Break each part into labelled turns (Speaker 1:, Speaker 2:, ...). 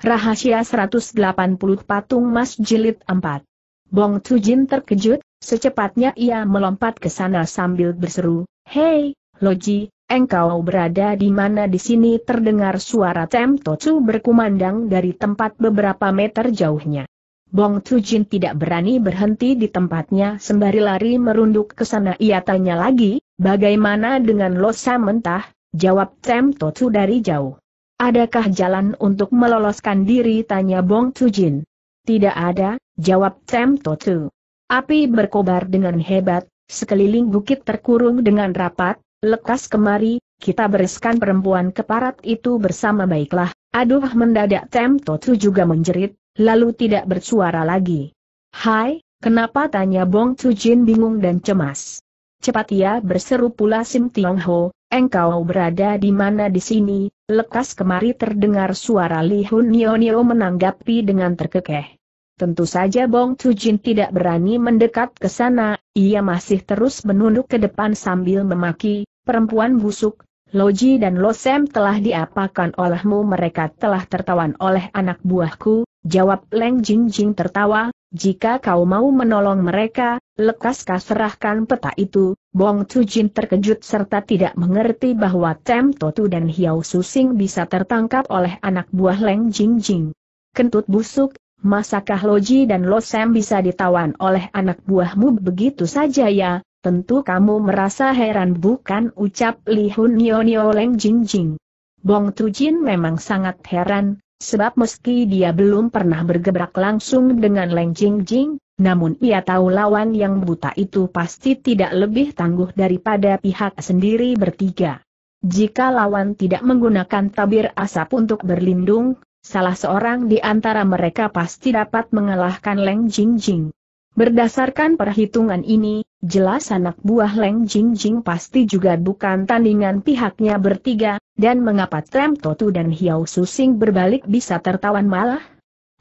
Speaker 1: Rahasia 180 Patung Mas Jilid 4 Bong Tujin terkejut, secepatnya ia melompat ke sana sambil berseru, Hei, Loji, engkau berada di mana di sini terdengar suara Tem Tocu berkumandang dari tempat beberapa meter jauhnya. Bong Tujin tidak berani berhenti di tempatnya sembari lari merunduk ke sana ia tanya lagi, bagaimana dengan Losa mentah, jawab Tem Tocu dari jauh. Adakah jalan untuk meloloskan diri tanya Bong Tujin? Tidak ada, jawab Tem Totu. Api berkobar dengan hebat, sekeliling bukit terkurung dengan rapat, lekas kemari, kita bereskan perempuan keparat itu bersama baiklah. Aduh mendadak Tem Totu juga menjerit, lalu tidak bersuara lagi. Hai, kenapa tanya Bong Tujin bingung dan cemas. Cepat ia berseru pula Sim Tiong Ho, engkau berada di mana di sini, lekas kemari terdengar suara Li Hun Nio Nio menanggapi dengan terkekeh. Tentu saja Bong Jin tidak berani mendekat ke sana, ia masih terus menunduk ke depan sambil memaki, perempuan busuk, Loji dan Lo Losem telah diapakan olehmu mereka telah tertawan oleh anak buahku, jawab Leng Jingjing tertawa, jika kau mau menolong mereka, lekaskah serahkan peta itu, Bong Tujin terkejut serta tidak mengerti bahwa Tem Totu dan Hiao Susing bisa tertangkap oleh anak buah Leng Jing Jing. Kentut busuk, masakah Loji dan Lo Sam bisa ditawan oleh anak buahmu begitu saja ya, tentu kamu merasa heran bukan ucap Li Hun Nio Nio Leng Jing Jing. Bong Tujin memang sangat heran, Sebab meski dia belum pernah bergebrak langsung dengan Leng Jing Jing, namun ia tahu lawan yang buta itu pasti tidak lebih tangguh daripada pihak sendiri bertiga. Jika lawan tidak menggunakan tabir asap untuk berlindung, salah seorang di antara mereka pasti dapat mengalahkan Leng Jing Jing. Berdasarkan perhitungan ini, jelas anak buah Leng Jing Jing pasti juga bukan tandingan pihaknya bertiga, dan mengapa Trem Totu dan Hiao Susing berbalik bisa tertawan malah?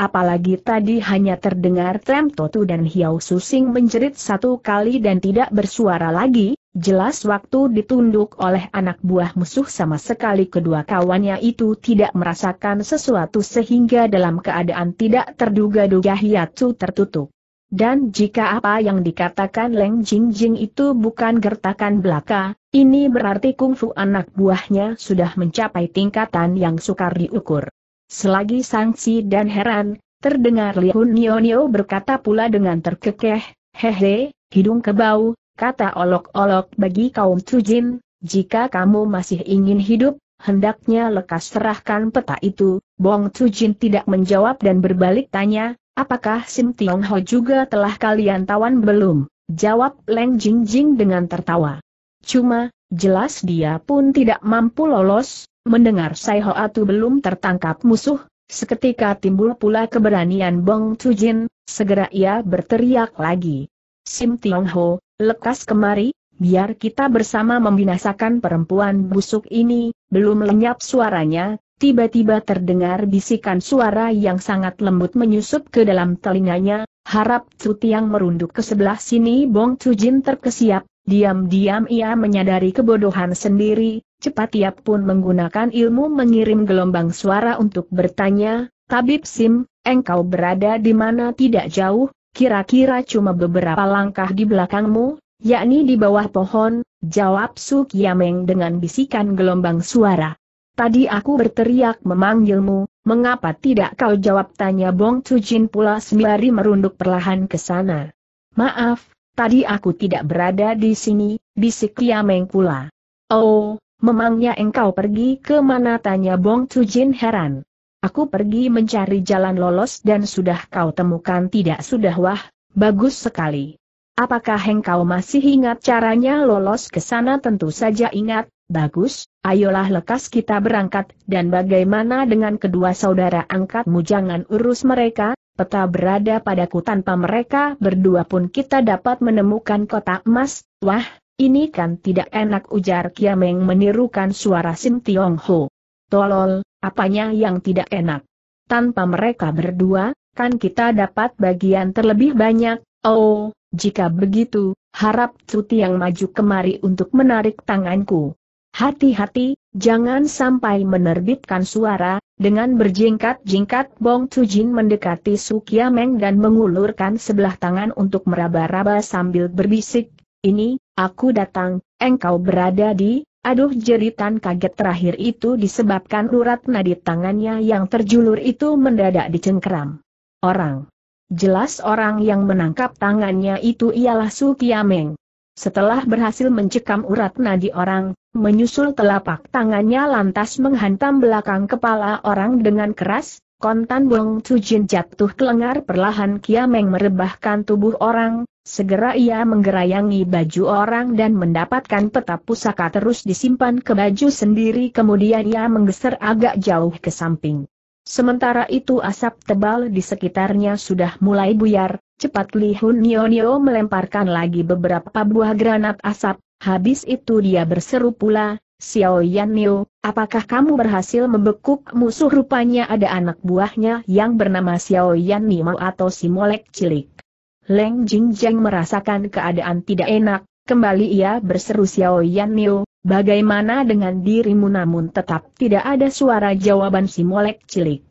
Speaker 1: Apalagi tadi hanya terdengar Trem Totu dan Hiao Susing menjerit satu kali dan tidak bersuara lagi, jelas waktu ditunduk oleh anak buah musuh sama sekali kedua kawannya itu tidak merasakan sesuatu sehingga dalam keadaan tidak terduga-duga Hiatsu tertutup. Dan jika apa yang dikatakan Leng Jingjing itu bukan gertakan belaka, ini berarti kungfu anak buahnya sudah mencapai tingkatan yang sukar diukur. Selagi sangsi dan heran, terdengar Lihun Nio Nio berkata pula dengan terkekeh, hehe, hidung kebau, kata olok-olok bagi kaum Jin. jika kamu masih ingin hidup, hendaknya lekas serahkan peta itu, Bong Jin tidak menjawab dan berbalik tanya, Apakah Sim Tiong Ho juga telah kalian tawan belum? Jawab Leng Jing Jing dengan tertawa. Cuma, jelas dia pun tidak mampu lolos, mendengar Sai Ho Atu belum tertangkap musuh, seketika timbul pula keberanian Bong Jin, segera ia berteriak lagi. Sim Tiong Ho, lekas kemari, biar kita bersama membinasakan perempuan busuk ini, belum lenyap suaranya, tiba-tiba terdengar bisikan suara yang sangat lembut menyusup ke dalam telinganya, harap Tiang merunduk ke sebelah sini Bong Jin terkesiap, diam-diam ia menyadari kebodohan sendiri, cepat ia pun menggunakan ilmu mengirim gelombang suara untuk bertanya, Tabib Sim, engkau berada di mana tidak jauh, kira-kira cuma beberapa langkah di belakangmu, yakni di bawah pohon, jawab Su Kiameng dengan bisikan gelombang suara. Tadi aku berteriak memanggilmu, mengapa tidak kau jawab tanya Bong Cujin pula sembari merunduk perlahan ke sana. Maaf, tadi aku tidak berada di sini, bisik Lia pula. Oh, memangnya engkau pergi ke mana tanya Bong Cujin heran. Aku pergi mencari jalan lolos dan sudah kau temukan tidak sudah wah, bagus sekali. Apakah engkau masih ingat caranya lolos ke sana tentu saja ingat, Bagus, ayolah lekas kita berangkat, dan bagaimana dengan kedua saudara angkatmu jangan urus mereka, peta berada padaku tanpa mereka berdua pun kita dapat menemukan kota emas, wah, ini kan tidak enak ujar Kiameng menirukan suara Sim Tiong Ho. Tolol, apanya yang tidak enak? Tanpa mereka berdua, kan kita dapat bagian terlebih banyak, oh, jika begitu, harap Cuti yang maju kemari untuk menarik tanganku. Hati-hati, jangan sampai menerbitkan suara, dengan berjingkat-jingkat Bong Tujin mendekati Su Kiameng dan mengulurkan sebelah tangan untuk meraba-raba sambil berbisik, ini, aku datang, engkau berada di, aduh jeritan kaget terakhir itu disebabkan urat nadi tangannya yang terjulur itu mendadak dicengkeram. Orang. Jelas orang yang menangkap tangannya itu ialah Su Kiameng. Setelah berhasil mencekam urat nadi orang, menyusul telapak tangannya lantas menghantam belakang kepala orang dengan keras, kontan Wong Jin jatuh kelengar perlahan Kiameng merebahkan tubuh orang, segera ia menggerayangi baju orang dan mendapatkan peta pusaka terus disimpan ke baju sendiri kemudian ia menggeser agak jauh ke samping. Sementara itu asap tebal di sekitarnya sudah mulai buyar, Cepat Li Hun Nio melemparkan lagi beberapa buah granat asap, habis itu dia berseru pula, Xiao Yan Nio, apakah kamu berhasil membekuk musuh rupanya ada anak buahnya yang bernama Xiao Yan Nio atau si Molek Cilik. Leng Jingjeng merasakan keadaan tidak enak, kembali ia berseru Xiao Yan Nio, bagaimana dengan dirimu namun tetap tidak ada suara jawaban si Molek Cilik.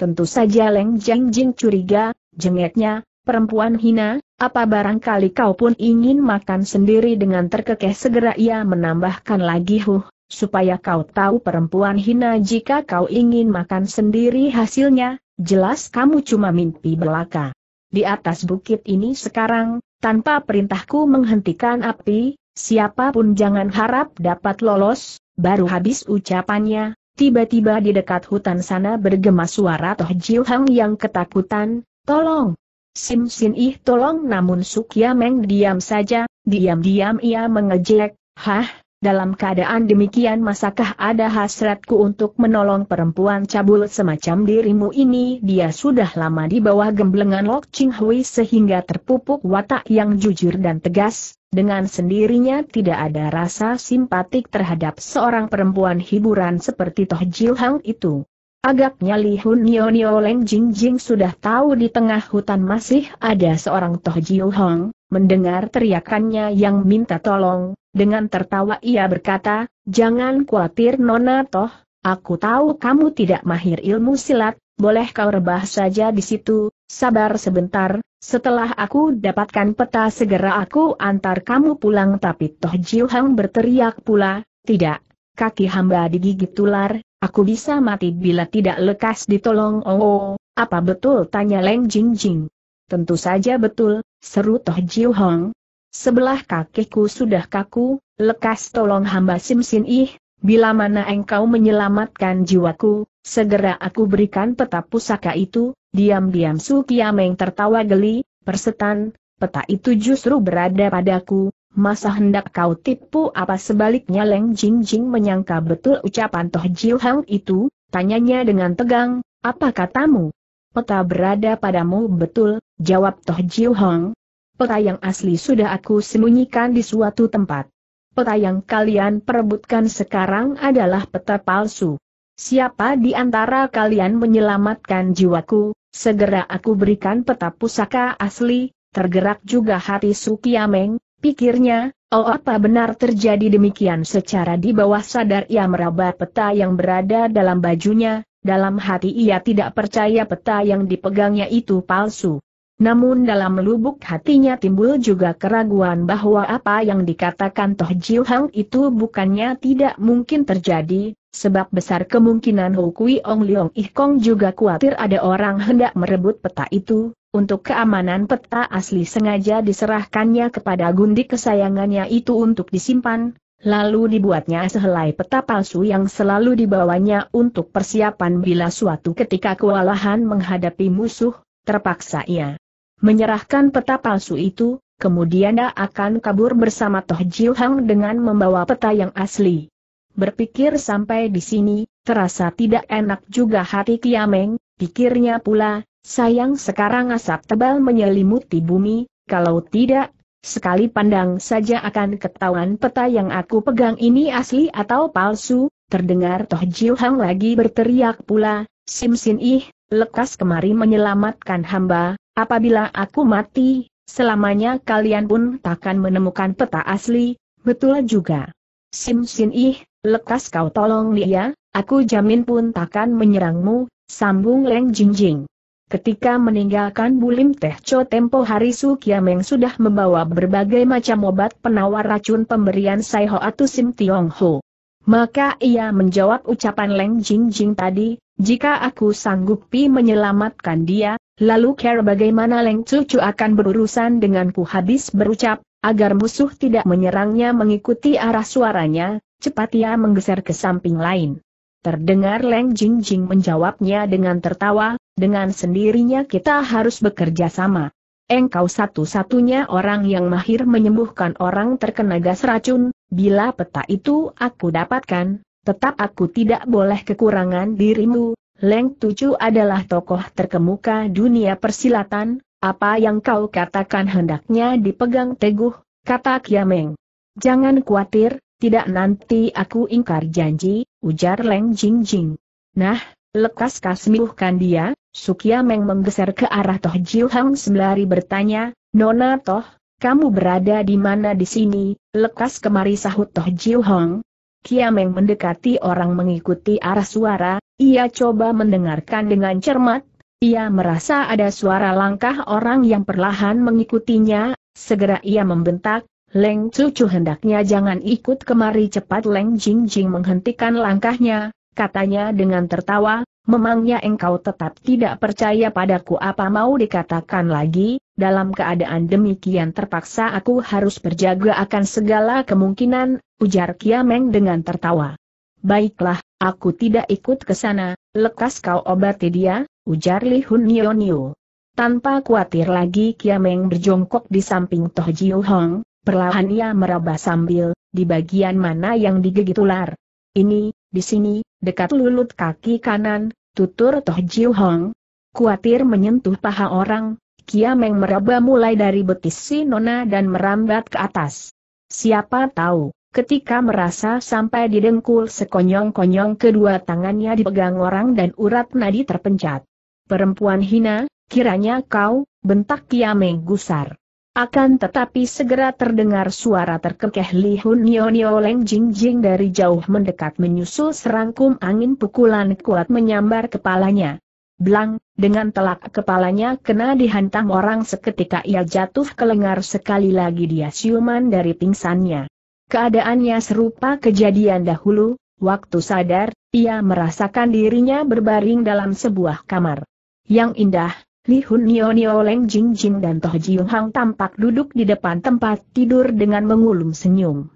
Speaker 1: Tentu saja Leng Jingjeng curiga, jengeknya, Perempuan hina, apa barangkali kau pun ingin makan sendiri dengan terkekeh segera ia menambahkan lagi huh, supaya kau tahu perempuan hina jika kau ingin makan sendiri hasilnya, jelas kamu cuma mimpi belaka. Di atas bukit ini sekarang, tanpa perintahku menghentikan api, siapapun jangan harap dapat lolos, baru habis ucapannya, tiba-tiba di dekat hutan sana bergema suara Toh Jiu Hang yang ketakutan, tolong, Sim Sin Ih tolong namun Sukia Meng diam saja, diam-diam ia mengejek, hah, dalam keadaan demikian masakah ada hasratku untuk menolong perempuan cabul semacam dirimu ini dia sudah lama di bawah gemblengan Lok Ching Hui sehingga terpupuk watak yang jujur dan tegas, dengan sendirinya tidak ada rasa simpatik terhadap seorang perempuan hiburan seperti Toh Jil Hang itu. Agaknya Li Hun Nio Nio Leng Jing Jing sudah tahu di tengah hutan masih ada seorang Toh Jiu Hong, mendengar teriakannya yang minta tolong, dengan tertawa ia berkata, Jangan khawatir Nona Toh, aku tahu kamu tidak mahir ilmu silat, boleh kau rebah saja di situ, sabar sebentar, setelah aku dapatkan peta segera aku antar kamu pulang tapi Toh Jiu Hong berteriak pula, tidak, kaki hamba digigit ular, Aku bisa mati bila tidak lekas ditolong. Oh, oh apa betul? Tanya Leng Jing Jing. Tentu saja betul, seru Toh Jiu Hong. Sebelah kakiku sudah kaku, lekas tolong hamba Sim Sin Ih, bila mana engkau menyelamatkan jiwaku, segera aku berikan peta pusaka itu, diam-diam Su Kiameng tertawa geli, persetan, peta itu justru berada padaku, Masa hendak kau tipu apa sebaliknya Leng Jing Jing menyangka betul ucapan Toh Jiu Hang itu, tanyanya dengan tegang, apa katamu? Peta berada padamu betul, jawab Toh Jiu Hang. Peta yang asli sudah aku sembunyikan di suatu tempat. Peta yang kalian perebutkan sekarang adalah peta palsu. Siapa di antara kalian menyelamatkan jiwaku, segera aku berikan peta pusaka asli, tergerak juga hati Sukiameng, Pikirnya, oh apa benar terjadi demikian secara di bawah sadar ia meraba peta yang berada dalam bajunya, dalam hati ia tidak percaya peta yang dipegangnya itu palsu. Namun dalam lubuk hatinya timbul juga keraguan bahwa apa yang dikatakan Toh Jiu Hang itu bukannya tidak mungkin terjadi, sebab besar kemungkinan Hou Kui Ong Leong Ih Kong juga khawatir ada orang hendak merebut peta itu, untuk keamanan peta asli sengaja diserahkannya kepada gundik kesayangannya itu untuk disimpan, lalu dibuatnya sehelai peta palsu yang selalu dibawanya untuk persiapan bila suatu ketika kewalahan menghadapi musuh, terpaksa ia menyerahkan peta palsu itu, kemudian dia akan kabur bersama Toh Jiu Hang dengan membawa peta yang asli. Berpikir sampai di sini, terasa tidak enak juga hati Kiameng, pikirnya pula, Sayang sekarang asap tebal menyelimuti bumi, kalau tidak, sekali pandang saja akan ketahuan peta yang aku pegang ini asli atau palsu, terdengar Toh Jiu lagi berteriak pula, Sim Sin Ih, lekas kemari menyelamatkan hamba, apabila aku mati, selamanya kalian pun takkan menemukan peta asli, betul juga. Sim Sin Ih, lekas kau tolong dia, aku jamin pun takkan menyerangmu, sambung Leng Jingjing. Ketika meninggalkan Bulim Teh Cho tempo hari Su Kiameng sudah membawa berbagai macam obat penawar racun pemberian Sai Ho atau Sim Tiong Ho. Maka ia menjawab ucapan Leng Jing Jing tadi, jika aku sanggupi menyelamatkan dia, lalu care bagaimana Leng Cucu akan berurusan denganku habis berucap, agar musuh tidak menyerangnya mengikuti arah suaranya, cepat ia menggeser ke samping lain. Terdengar Leng Jingjing menjawabnya dengan tertawa, dengan sendirinya kita harus bekerja sama. Engkau satu-satunya orang yang mahir menyembuhkan orang terkena gas racun, bila peta itu aku dapatkan, tetap aku tidak boleh kekurangan dirimu. Leng Tucu adalah tokoh terkemuka dunia persilatan, apa yang kau katakan hendaknya dipegang teguh, kata Kiameng. Jangan khawatir, tidak nanti aku ingkar janji, ujar Leng Jingjing. Nah, lekas kasmiuhkan dia, Sukia Meng menggeser ke arah Toh Jiu Hang sembari bertanya, Nona Toh, kamu berada di mana di sini, lekas kemari sahut Toh Jiu Hang. Meng mendekati orang mengikuti arah suara, ia coba mendengarkan dengan cermat, ia merasa ada suara langkah orang yang perlahan mengikutinya, segera ia membentak, Leng Cucu hendaknya jangan ikut kemari cepat Leng Jingjing menghentikan langkahnya, katanya dengan tertawa, Memangnya engkau tetap tidak percaya padaku apa mau dikatakan lagi, dalam keadaan demikian terpaksa aku harus berjaga akan segala kemungkinan, ujar Kiameng dengan tertawa. Baiklah, aku tidak ikut ke sana, lekas kau obati dia, ujar Li Hun Nio. Tanpa khawatir lagi Kiameng berjongkok di samping Toh Jiu Hong, perlahan ia meraba sambil, di bagian mana yang digigit ular. Ini, di sini, dekat lulut kaki kanan, Tutur Toh Jiu Hong. Kuatir menyentuh paha orang, Kia Meng meraba mulai dari betis si Nona dan merambat ke atas. Siapa tahu, ketika merasa sampai didengkul sekonyong-konyong kedua tangannya dipegang orang dan urat nadi terpencat. Perempuan hina, kiranya kau, bentak Kia Meng gusar. Akan tetapi segera terdengar suara terkekeh Li Hun Nyo Nyo Leng Jing Jing dari jauh mendekat menyusul serangkum angin pukulan kuat menyambar kepalanya. Blang, dengan telak kepalanya kena dihantam orang seketika ia jatuh ke lengar sekali lagi dia siuman dari pingsannya. Keadaannya serupa kejadian dahulu, waktu sadar, ia merasakan dirinya berbaring dalam sebuah kamar. Yang indah, Li Hun Nio Nio Leng Jing Jing dan Toh Jiung Hang tampak duduk di depan tempat tidur dengan mengulum senyum.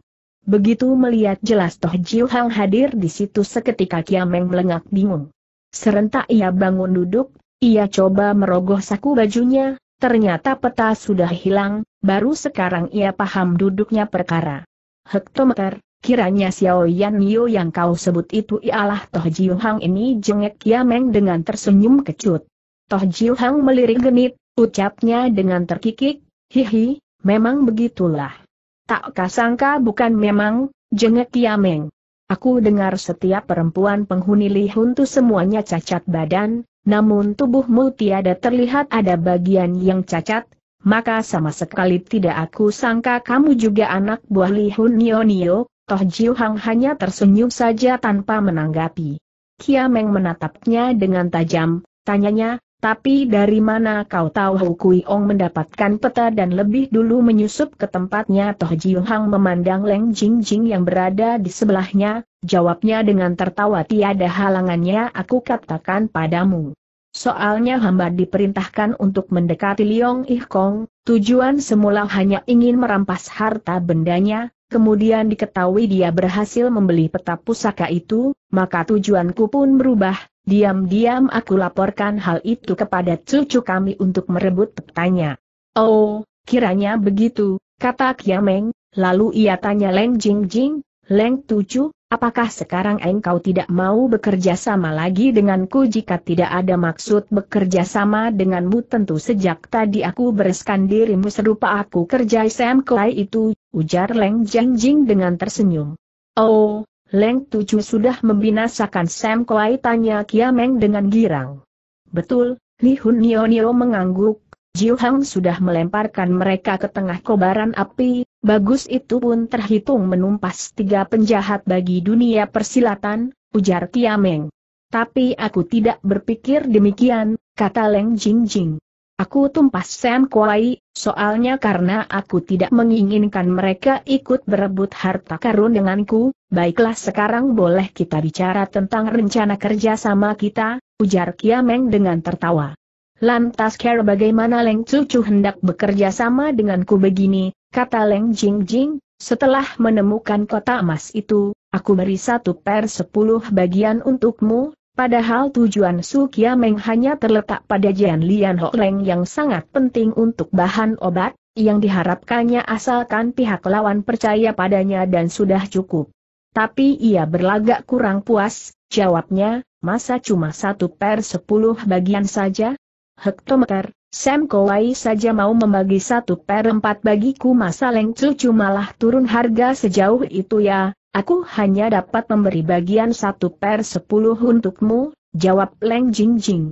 Speaker 1: Begitu melihat jelas Toh Jiu Hang hadir di situ seketika Kiameng melengak bingung. Serentak ia bangun duduk, ia coba merogoh saku bajunya, ternyata peta sudah hilang, baru sekarang ia paham duduknya perkara. Hektometer, kiranya Xiao Yan Nio yang kau sebut itu ialah Toh Jiu Hang ini jengek Kiameng dengan tersenyum kecut. Toh Jiu Hang melirik genit, ucapnya dengan terkikik, hihi, memang begitulah. Tak kasangka bukan memang, jengek Yameng. Aku dengar setiap perempuan penghuni Lihun tu semuanya cacat badan, namun tubuhmu tiada terlihat ada bagian yang cacat, maka sama sekali tidak aku sangka kamu juga anak buah Lihun Nio. toh Jiu Hang hanya tersenyum saja tanpa menanggapi. Kia Meng menatapnya dengan tajam, tanyanya, tapi dari mana kau tahu Kui Ong mendapatkan peta dan lebih dulu menyusup ke tempatnya Toh Jiu Hang memandang Leng Jing Jing yang berada di sebelahnya, jawabnya dengan tertawa tiada halangannya aku katakan padamu. Soalnya hamba diperintahkan untuk mendekati Liong Ih Kong, tujuan semula hanya ingin merampas harta bendanya, kemudian diketahui dia berhasil membeli peta pusaka itu, maka tujuanku pun berubah, Diam-diam aku laporkan hal itu kepada cucu kami untuk merebut petanya. Oh, kiranya begitu, kata Kiameng, lalu ia tanya Leng Jing Jing, Leng Tucu, apakah sekarang engkau tidak mau bekerja sama lagi denganku jika tidak ada maksud bekerja sama denganmu tentu sejak tadi aku bereskan dirimu serupa aku kerja SMK itu, ujar Leng Jing Jing dengan tersenyum. Oh, Leng Tuju sudah membinasakan Sam Kuai tanya Kiameng dengan girang. Betul, Li Hun Nio Nio mengangguk, Jiu Hang sudah melemparkan mereka ke tengah kobaran api, bagus itu pun terhitung menumpas tiga penjahat bagi dunia persilatan, ujar Kiameng. Tapi aku tidak berpikir demikian, kata Leng Jingjing. Aku tumpas Sam Kuai, soalnya karena aku tidak menginginkan mereka ikut berebut harta karun denganku, baiklah sekarang boleh kita bicara tentang rencana kerja sama kita, ujar Kiameng dengan tertawa. Lantas kira bagaimana Leng Cucu hendak bekerja sama denganku begini, kata Leng Jing Jing, setelah menemukan kota emas itu, aku beri satu per sepuluh bagian untukmu, Padahal tujuan Su Meng hanya terletak pada Jian Lian Ho Leng yang sangat penting untuk bahan obat, yang diharapkannya asalkan pihak lawan percaya padanya dan sudah cukup. Tapi ia berlagak kurang puas, jawabnya, masa cuma satu per sepuluh bagian saja? Hektometer, Sam Kowai saja mau membagi satu per empat bagiku masa Leng Cu malah turun harga sejauh itu ya, Aku hanya dapat memberi bagian satu per sepuluh untukmu, jawab Leng Jing Jing.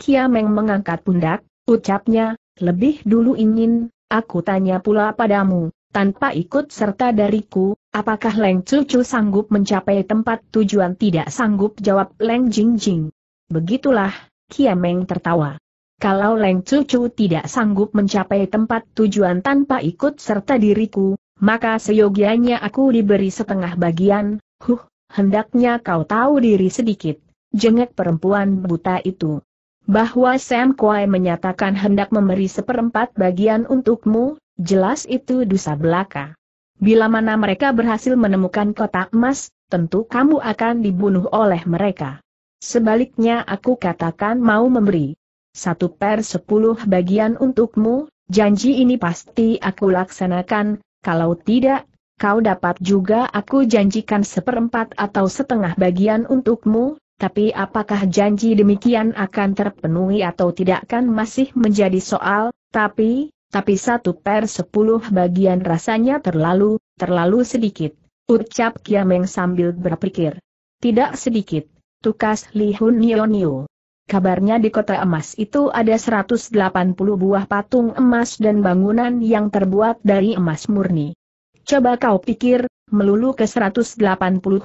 Speaker 1: Kiameng mengangkat pundak, ucapnya, lebih dulu ingin, aku tanya pula padamu, tanpa ikut serta dariku, apakah Leng Cucu sanggup mencapai tempat tujuan tidak sanggup jawab Leng Jing Jing. Begitulah, Kiameng tertawa. Kalau Leng Cucu tidak sanggup mencapai tempat tujuan tanpa ikut serta diriku, maka seyogianya aku diberi setengah bagian, huh, hendaknya kau tahu diri sedikit, jengek perempuan buta itu. Bahwa Sam Kuai menyatakan hendak memberi seperempat bagian untukmu, jelas itu dosa belaka. Bila mana mereka berhasil menemukan kotak emas, tentu kamu akan dibunuh oleh mereka. Sebaliknya aku katakan mau memberi satu per sepuluh bagian untukmu, janji ini pasti aku laksanakan, kalau tidak, kau dapat juga aku janjikan seperempat atau setengah bagian untukmu, tapi apakah janji demikian akan terpenuhi atau tidak kan masih menjadi soal, tapi, tapi satu per sepuluh bagian rasanya terlalu, terlalu sedikit, ucap Kiameng sambil berpikir. Tidak sedikit, tukas Li Hun Nio Nio. Kabarnya di kota emas itu ada 180 buah patung emas dan bangunan yang terbuat dari emas murni. Coba kau pikir, melulu ke 180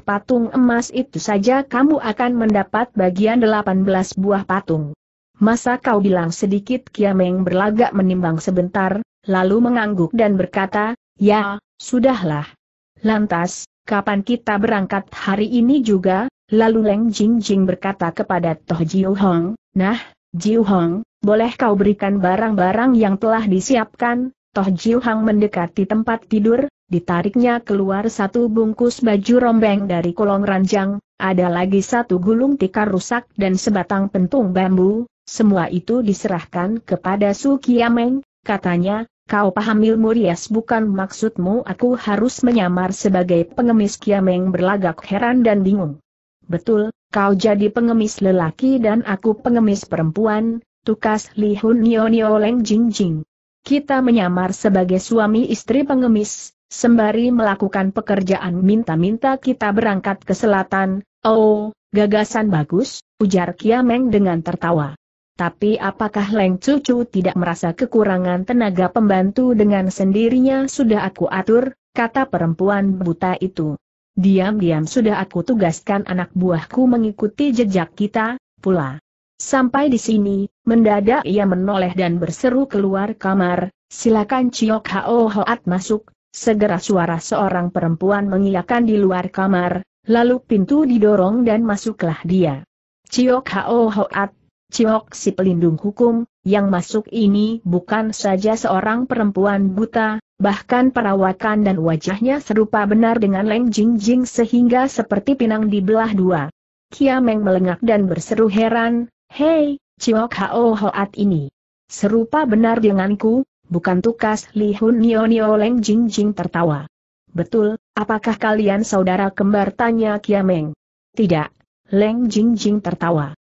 Speaker 1: patung emas itu saja kamu akan mendapat bagian 18 buah patung. Masa kau bilang sedikit Kiameng berlagak menimbang sebentar, lalu mengangguk dan berkata, ya, sudahlah. Lantas, kapan kita berangkat hari ini juga, lalu Leng Jing Jing berkata kepada Toh Jiu Hong, nah, Jiu Hong, boleh kau berikan barang-barang yang telah disiapkan, Toh Jiu Hong mendekati tempat tidur, ditariknya keluar satu bungkus baju rombeng dari kolong ranjang, ada lagi satu gulung tikar rusak dan sebatang pentung bambu, semua itu diserahkan kepada Su Kiameng, katanya, Kau paham ilmu rias bukan maksudmu aku harus menyamar sebagai pengemis kiameng berlagak heran dan bingung. Betul, kau jadi pengemis lelaki dan aku pengemis perempuan, tukas Li Hun Nio Nio Leng Jing Jing. Kita menyamar sebagai suami istri pengemis, sembari melakukan pekerjaan minta-minta kita berangkat ke selatan, oh, gagasan bagus, ujar Kiameng dengan tertawa. Tapi apakah Leng Cucu tidak merasa kekurangan tenaga pembantu dengan sendirinya sudah aku atur, kata perempuan buta itu. Diam-diam sudah aku tugaskan anak buahku mengikuti jejak kita, pula. Sampai di sini, mendadak ia menoleh dan berseru keluar kamar, silakan Ciok Hao Hoat masuk, segera suara seorang perempuan mengiakan di luar kamar, lalu pintu didorong dan masuklah dia. Ciok Hao Hoat Ciok si pelindung hukum, yang masuk ini bukan saja seorang perempuan buta, bahkan perawakan dan wajahnya serupa benar dengan Leng Jing Jing sehingga seperti pinang di belah dua. Kiameng melengak dan berseru heran, Hei, Ciok Hao Hoat ini. Serupa benar denganku, bukan tukas Li Hun Nio Nio Leng Jing Jing tertawa. Betul, apakah kalian saudara kembar tanya Kiameng? Tidak, Leng Jingjing tertawa.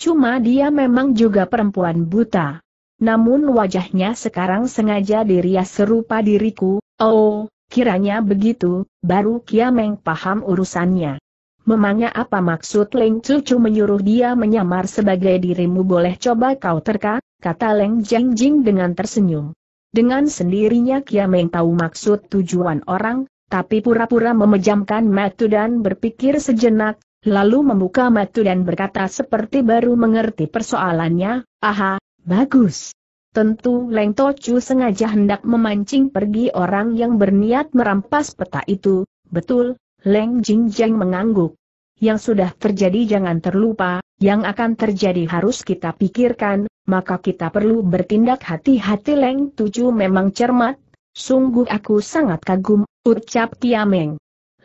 Speaker 1: Cuma dia memang juga perempuan buta. Namun wajahnya sekarang sengaja dirias serupa diriku, oh, kiranya begitu, baru Kia Meng paham urusannya. Memangnya apa maksud Leng Cu Cu menyuruh dia menyamar sebagai dirimu boleh coba kau terka, kata Leng Jing dengan tersenyum. Dengan sendirinya Kia Meng tahu maksud tujuan orang, tapi pura-pura memejamkan mata dan berpikir sejenak, lalu membuka mata dan berkata seperti baru mengerti persoalannya, aha, bagus. Tentu Leng Tocu sengaja hendak memancing pergi orang yang berniat merampas peta itu, betul, Leng Jing Jeng mengangguk. Yang sudah terjadi jangan terlupa, yang akan terjadi harus kita pikirkan, maka kita perlu bertindak hati-hati Leng Tuju memang cermat, sungguh aku sangat kagum, ucap Tiameng.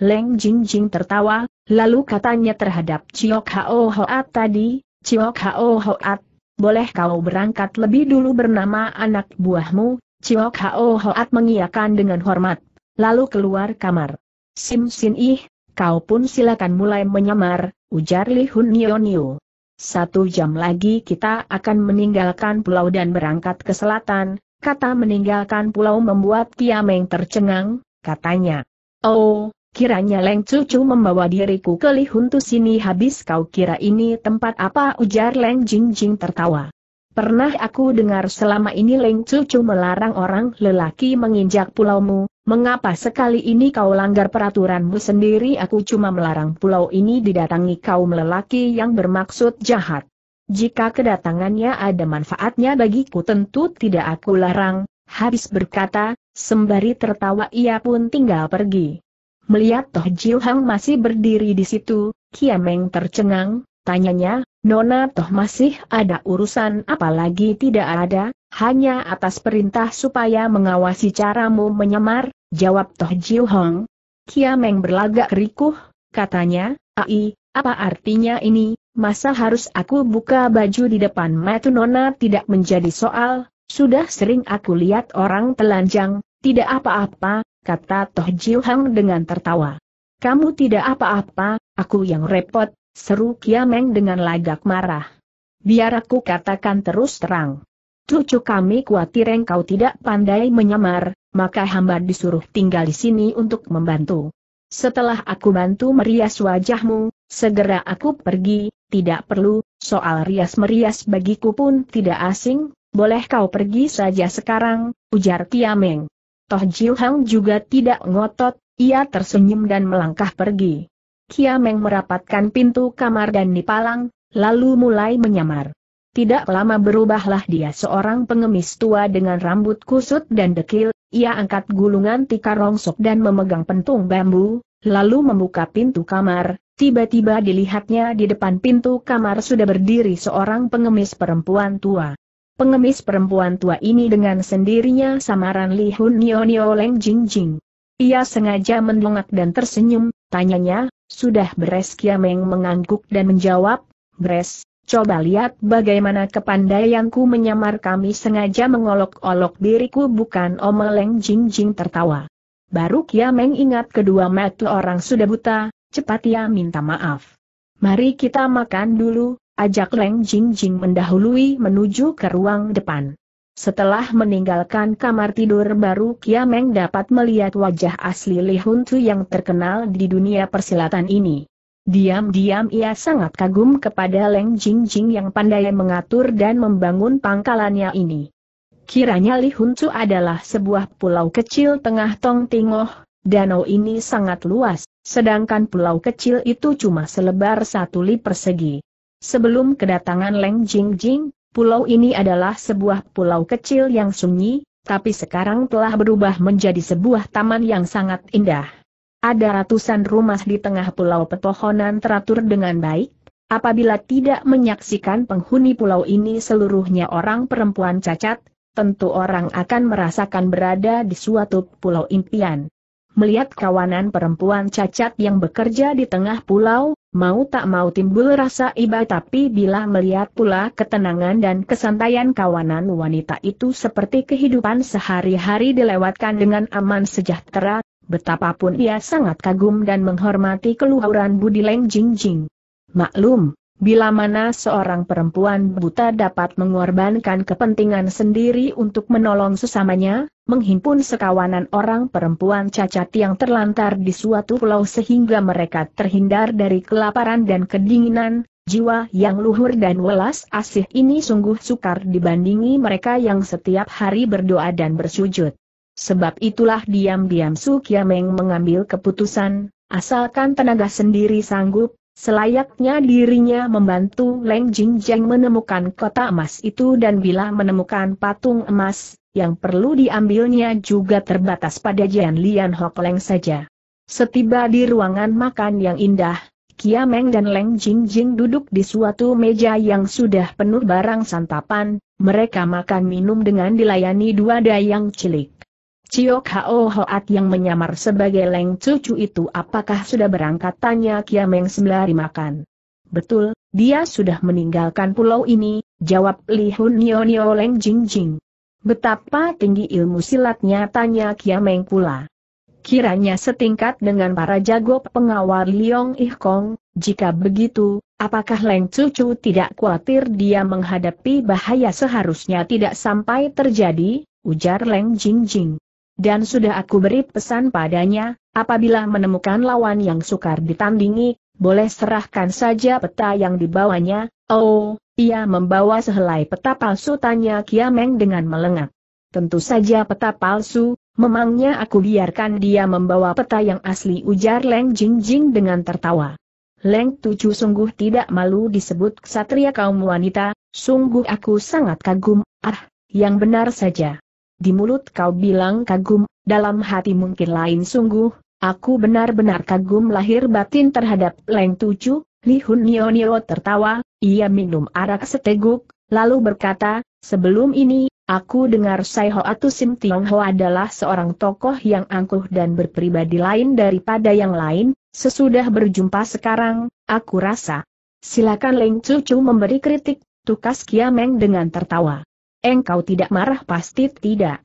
Speaker 1: Leng Jing Jing tertawa, Lalu katanya terhadap Ciok Hao Hoat tadi, Ciok Hao Hoat, boleh kau berangkat lebih dulu bernama anak buahmu, Ciok Hao Hoat mengiyakan dengan hormat, lalu keluar kamar. Sim Sin Ih, kau pun silakan mulai menyamar, ujar Li Hun Nio Satu jam lagi kita akan meninggalkan pulau dan berangkat ke selatan, kata meninggalkan pulau membuat Tiameng tercengang, katanya. Oh, Kiranya Leng Cucu membawa diriku ke Lihuntu sini habis kau kira ini tempat apa ujar Leng jing jing tertawa. Pernah aku dengar selama ini Leng Cucu melarang orang lelaki menginjak pulaumu, mengapa sekali ini kau langgar peraturanmu sendiri aku cuma melarang pulau ini didatangi kaum lelaki yang bermaksud jahat. Jika kedatangannya ada manfaatnya bagiku tentu tidak aku larang, habis berkata, sembari tertawa ia pun tinggal pergi. Melihat Toh Jiu Hang masih berdiri di situ, Kiameng tercengang, tanyanya, Nona Toh masih ada urusan apalagi tidak ada, hanya atas perintah supaya mengawasi caramu menyamar, jawab Toh Jiu Kia Kiameng berlagak rikuh, katanya, Ai, apa artinya ini, masa harus aku buka baju di depan metu Nona tidak menjadi soal, sudah sering aku lihat orang telanjang, tidak apa-apa, kata Toh Jiu Hang dengan tertawa. Kamu tidak apa-apa, aku yang repot, seru Kiameng dengan lagak marah. Biar aku katakan terus terang. Cucu kami khawatir engkau tidak pandai menyamar, maka hamba disuruh tinggal di sini untuk membantu. Setelah aku bantu merias wajahmu, segera aku pergi, tidak perlu, soal rias-merias bagiku pun tidak asing, boleh kau pergi saja sekarang, ujar Kiameng. Toh Jilhang juga tidak ngotot, ia tersenyum dan melangkah pergi. Kia Meng merapatkan pintu kamar dan nipalang, lalu mulai menyamar. Tidak lama berubahlah dia seorang pengemis tua dengan rambut kusut dan dekil, ia angkat gulungan tikar rongsok dan memegang pentung bambu, lalu membuka pintu kamar, tiba-tiba dilihatnya di depan pintu kamar sudah berdiri seorang pengemis perempuan tua. Pengemis perempuan tua ini dengan sendirinya samaran Li Hun Nio Nio Leng Jing Jing. Ia sengaja mendongak dan tersenyum, tanyanya, sudah beres Kia Meng mengangguk dan menjawab, beres, coba lihat bagaimana kepandaianku menyamar kami sengaja mengolok-olok diriku bukan omeleng Jing Jing tertawa. Baru Kia Meng ingat kedua mata orang sudah buta, cepat ia ya minta maaf. Mari kita makan dulu, Ajak Leng Jing Jing mendahului menuju ke ruang depan. Setelah meninggalkan kamar tidur baru Kia Meng dapat melihat wajah asli Li Hun Tu yang terkenal di dunia persilatan ini. Diam-diam ia sangat kagum kepada Leng Jing Jing yang pandai mengatur dan membangun pangkalannya ini. Kiranya Li Hun Tu adalah sebuah pulau kecil tengah Tong Tingoh, danau ini sangat luas, sedangkan pulau kecil itu cuma selebar satu li persegi. Sebelum kedatangan Leng Jingjing, pulau ini adalah sebuah pulau kecil yang sunyi, tapi sekarang telah berubah menjadi sebuah taman yang sangat indah. Ada ratusan rumah di tengah pulau pepohonan teratur dengan baik, apabila tidak menyaksikan penghuni pulau ini seluruhnya orang perempuan cacat, tentu orang akan merasakan berada di suatu pulau impian. Melihat kawanan perempuan cacat yang bekerja di tengah pulau, mau tak mau timbul rasa iba tapi bila melihat pula ketenangan dan kesantaian kawanan wanita itu seperti kehidupan sehari-hari dilewatkan dengan aman sejahtera, betapapun ia sangat kagum dan menghormati keluhuran Budi Leng Jing Jing. Maklum, bila mana seorang perempuan buta dapat mengorbankan kepentingan sendiri untuk menolong sesamanya, menghimpun sekawanan orang perempuan cacat yang terlantar di suatu pulau sehingga mereka terhindar dari kelaparan dan kedinginan, jiwa yang luhur dan welas asih ini sungguh sukar dibandingi mereka yang setiap hari berdoa dan bersujud. Sebab itulah diam-diam Su Kiameng mengambil keputusan, asalkan tenaga sendiri sanggup, selayaknya dirinya membantu Leng Jing Jeng menemukan kota emas itu dan bila menemukan patung emas, yang perlu diambilnya juga terbatas pada Jian Lian Hok saja. Setiba di ruangan makan yang indah, Kiameng dan Leng Jingjing duduk di suatu meja yang sudah penuh barang santapan, mereka makan minum dengan dilayani dua dayang cilik. Ciok Hao Hoat yang menyamar sebagai Leng Cucu itu apakah sudah berangkat tanya Kiameng sembari makan. Betul, dia sudah meninggalkan pulau ini, jawab Li Hun Nio Nio Leng Jingjing. Betapa tinggi ilmu silatnya tanya Kiameng pula. Kiranya setingkat dengan para jago pengawal Liong Ih Kong, jika begitu, apakah Leng Cucu tidak khawatir dia menghadapi bahaya seharusnya tidak sampai terjadi, ujar Leng Jing Jing. Dan sudah aku beri pesan padanya, apabila menemukan lawan yang sukar ditandingi, boleh serahkan saja peta yang dibawanya, oh, ia membawa sehelai peta palsu tanya Kiameng dengan melengak. Tentu saja peta palsu, memangnya aku biarkan dia membawa peta yang asli ujar Leng Jingjing dengan tertawa. Leng Tucu sungguh tidak malu disebut ksatria kaum wanita, sungguh aku sangat kagum, ah, yang benar saja. Di mulut kau bilang kagum, dalam hati mungkin lain sungguh, aku benar-benar kagum lahir batin terhadap Leng Tucu, Li Hun Nio Nio tertawa, ia minum arak seteguk, lalu berkata, sebelum ini, aku dengar Sai Ho Atu Sim Tiong Ho adalah seorang tokoh yang angkuh dan berpribadi lain daripada yang lain, sesudah berjumpa sekarang, aku rasa. Silakan Leng Cu memberi kritik, tukas Kiameng dengan tertawa. Engkau tidak marah pasti tidak.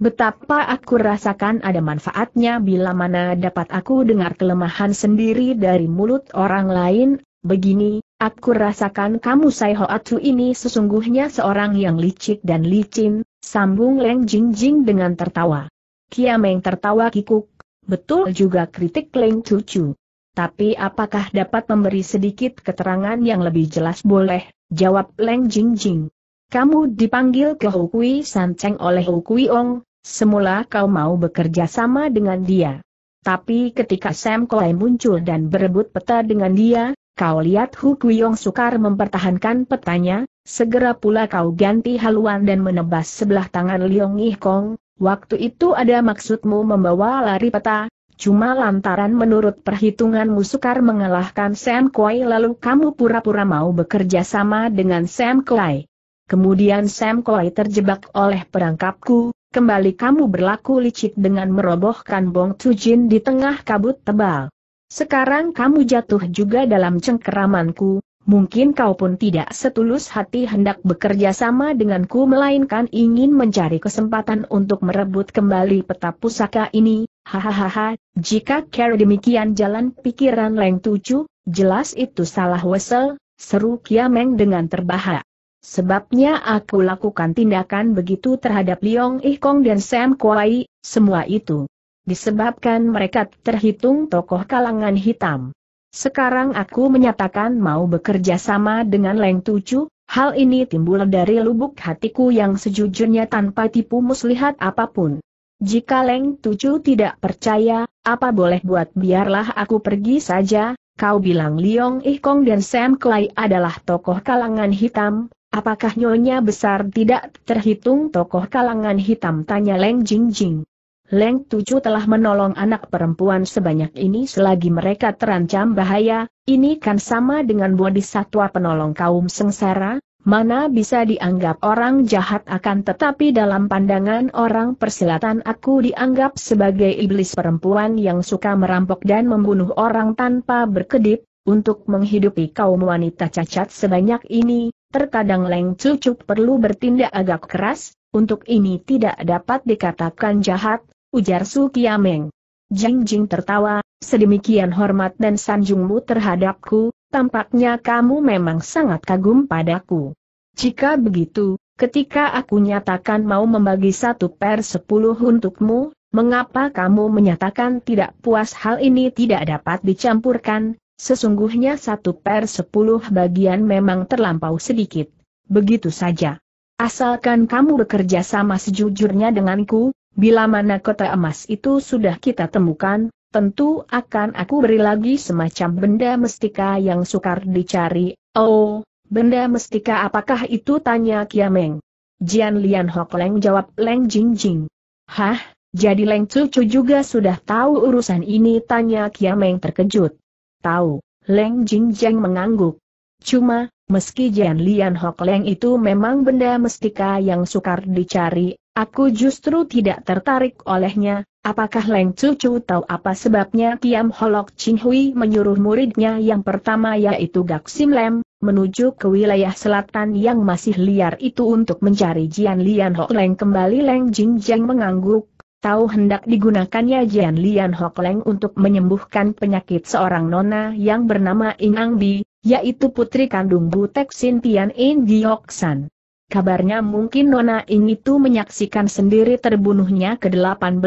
Speaker 1: Betapa aku rasakan ada manfaatnya bila mana dapat aku dengar kelemahan sendiri dari mulut orang lain, begini, aku rasakan kamu Sai Atu ini sesungguhnya seorang yang licik dan licin, sambung Leng Jing Jing dengan tertawa. Kiameng tertawa kikuk, betul juga kritik Leng Cucu. Tapi apakah dapat memberi sedikit keterangan yang lebih jelas boleh, jawab Leng Jing Jing. Kamu dipanggil ke Hukui Sanceng oleh Hukui Ong, Semula kau mau bekerja sama dengan dia. Tapi ketika Sam Koe muncul dan berebut peta dengan dia, kau lihat Hu Kuyong sukar mempertahankan petanya, segera pula kau ganti haluan dan menebas sebelah tangan Liong Ih Kong, waktu itu ada maksudmu membawa lari peta, cuma lantaran menurut perhitunganmu sukar mengalahkan Sam Koe lalu kamu pura-pura mau bekerja sama dengan Sam Koe. Kemudian Sam Koe terjebak oleh perangkapku, kembali kamu berlaku licik dengan merobohkan Bong Tujin di tengah kabut tebal. Sekarang kamu jatuh juga dalam cengkeramanku, mungkin kau pun tidak setulus hati hendak bekerja sama denganku melainkan ingin mencari kesempatan untuk merebut kembali peta pusaka ini, hahaha, jika kau demikian jalan pikiran Leng Tuju, jelas itu salah wesel, seru Kiameng dengan terbahak. Sebabnya aku lakukan tindakan begitu terhadap Liong Ih Kong dan Sam Kuai, semua itu. Disebabkan mereka terhitung tokoh kalangan hitam. Sekarang aku menyatakan mau bekerja sama dengan Leng Tucu, hal ini timbul dari lubuk hatiku yang sejujurnya tanpa tipu muslihat apapun. Jika Leng Tucu tidak percaya, apa boleh buat biarlah aku pergi saja, kau bilang Liong Ih Kong dan Sam Kuai adalah tokoh kalangan hitam, Apakah nyonya besar tidak terhitung tokoh kalangan hitam? Tanya Leng Jingjing. Leng Tuju telah menolong anak perempuan sebanyak ini selagi mereka terancam bahaya, ini kan sama dengan bodhisattva penolong kaum sengsara, mana bisa dianggap orang jahat akan tetapi dalam pandangan orang persilatan aku dianggap sebagai iblis perempuan yang suka merampok dan membunuh orang tanpa berkedip, untuk menghidupi kaum wanita cacat sebanyak ini, terkadang Leng Cucuk perlu bertindak agak keras, untuk ini tidak dapat dikatakan jahat, ujar Su Kiameng. Jing Jing tertawa, sedemikian hormat dan sanjungmu terhadapku, tampaknya kamu memang sangat kagum padaku. Jika begitu, ketika aku nyatakan mau membagi satu per sepuluh untukmu, mengapa kamu menyatakan tidak puas hal ini tidak dapat dicampurkan, Sesungguhnya satu per sepuluh bagian memang terlampau sedikit. Begitu saja. Asalkan kamu bekerja sama sejujurnya denganku, bila mana kota emas itu sudah kita temukan, tentu akan aku beri lagi semacam benda mestika yang sukar dicari. Oh, benda mestika apakah itu tanya Kiameng. Jian Lian Hok Leng jawab Leng Jing Jing. Hah, jadi Leng Cucu juga sudah tahu urusan ini tanya Kiameng terkejut. Tahu, Leng Jeng mengangguk. Cuma, meski Jian Lian Hok Leng itu memang benda mestika yang sukar dicari, aku justru tidak tertarik olehnya, apakah Leng Cucu tahu apa sebabnya Kiam Holok Chin Hui menyuruh muridnya yang pertama yaitu Gak Sim Lem, menuju ke wilayah selatan yang masih liar itu untuk mencari Jian Lian Hok Leng kembali Leng Jeng mengangguk, Tahu hendak digunakannya Jian Lian Hok Leng untuk menyembuhkan penyakit seorang nona yang bernama Inang Bi, yaitu putri kandung Butek Sin Tian In Giok San. Kabarnya mungkin nona In itu menyaksikan sendiri terbunuhnya ke-18,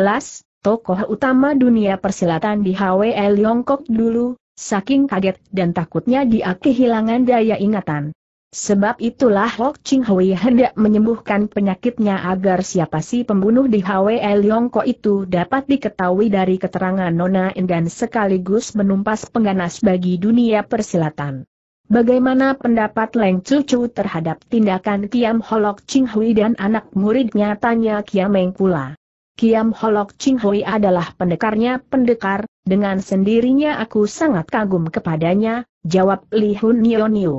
Speaker 1: tokoh utama dunia persilatan di HWL Yongkok dulu, saking kaget dan takutnya dia kehilangan daya ingatan. Sebab itulah Hok Ching Hui hendak menyembuhkan penyakitnya agar siapa si pembunuh di Hwe Liongko itu dapat diketahui dari keterangan Nona dan sekaligus menumpas pengganas bagi dunia persilatan. Bagaimana pendapat Leng Cucu terhadap tindakan Kiam Holok Ching Hui dan anak muridnya tanya Kiam Mengkula. Kiam Holok Ching Hui adalah pendekarnya pendekar, dengan sendirinya aku sangat kagum kepadanya, jawab Li Hun Nio Nio.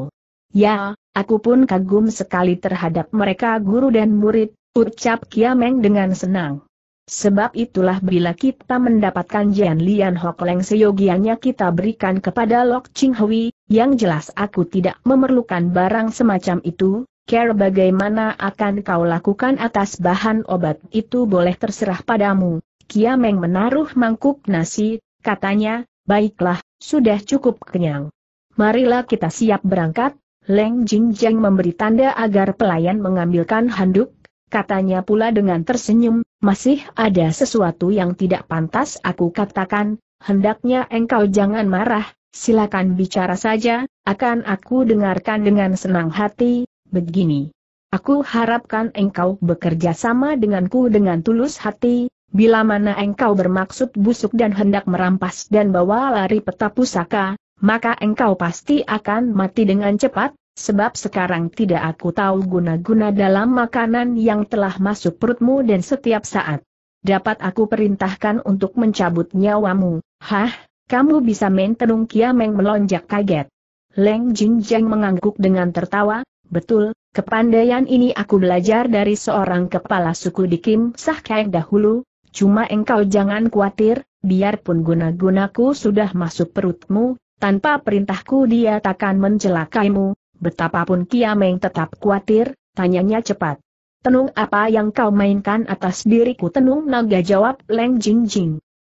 Speaker 1: Ya, Aku pun kagum sekali terhadap mereka guru dan murid, ucap Kiameng dengan senang. Sebab itulah bila kita mendapatkan Jian Lian Hok Leng seyogianya kita berikan kepada Lok Ching Hui, yang jelas aku tidak memerlukan barang semacam itu, care bagaimana akan kau lakukan atas bahan obat itu boleh terserah padamu. Kiameng menaruh mangkuk nasi, katanya, baiklah, sudah cukup kenyang. Marilah kita siap berangkat, Leng Jingjang memberi tanda agar pelayan mengambilkan handuk, katanya pula dengan tersenyum, masih ada sesuatu yang tidak pantas aku katakan, hendaknya engkau jangan marah, silakan bicara saja, akan aku dengarkan dengan senang hati, begini. Aku harapkan engkau bekerja sama denganku dengan tulus hati, bila mana engkau bermaksud busuk dan hendak merampas dan bawa lari peta pusaka, maka engkau pasti akan mati dengan cepat, sebab sekarang tidak aku tahu guna-guna dalam makanan yang telah masuk perutmu dan setiap saat. Dapat aku perintahkan untuk mencabut nyawamu, hah, kamu bisa main tenung kiameng melonjak kaget. Leng Jingjeng mengangguk dengan tertawa, betul, kepandaian ini aku belajar dari seorang kepala suku di Kim Kek dahulu, cuma engkau jangan khawatir, biarpun guna-gunaku sudah masuk perutmu, tanpa perintahku dia takkan mencelakaimu, betapapun Kiameng tetap khawatir, tanyanya cepat. Tenung apa yang kau mainkan atas diriku tenung naga jawab Leng Jing Jing.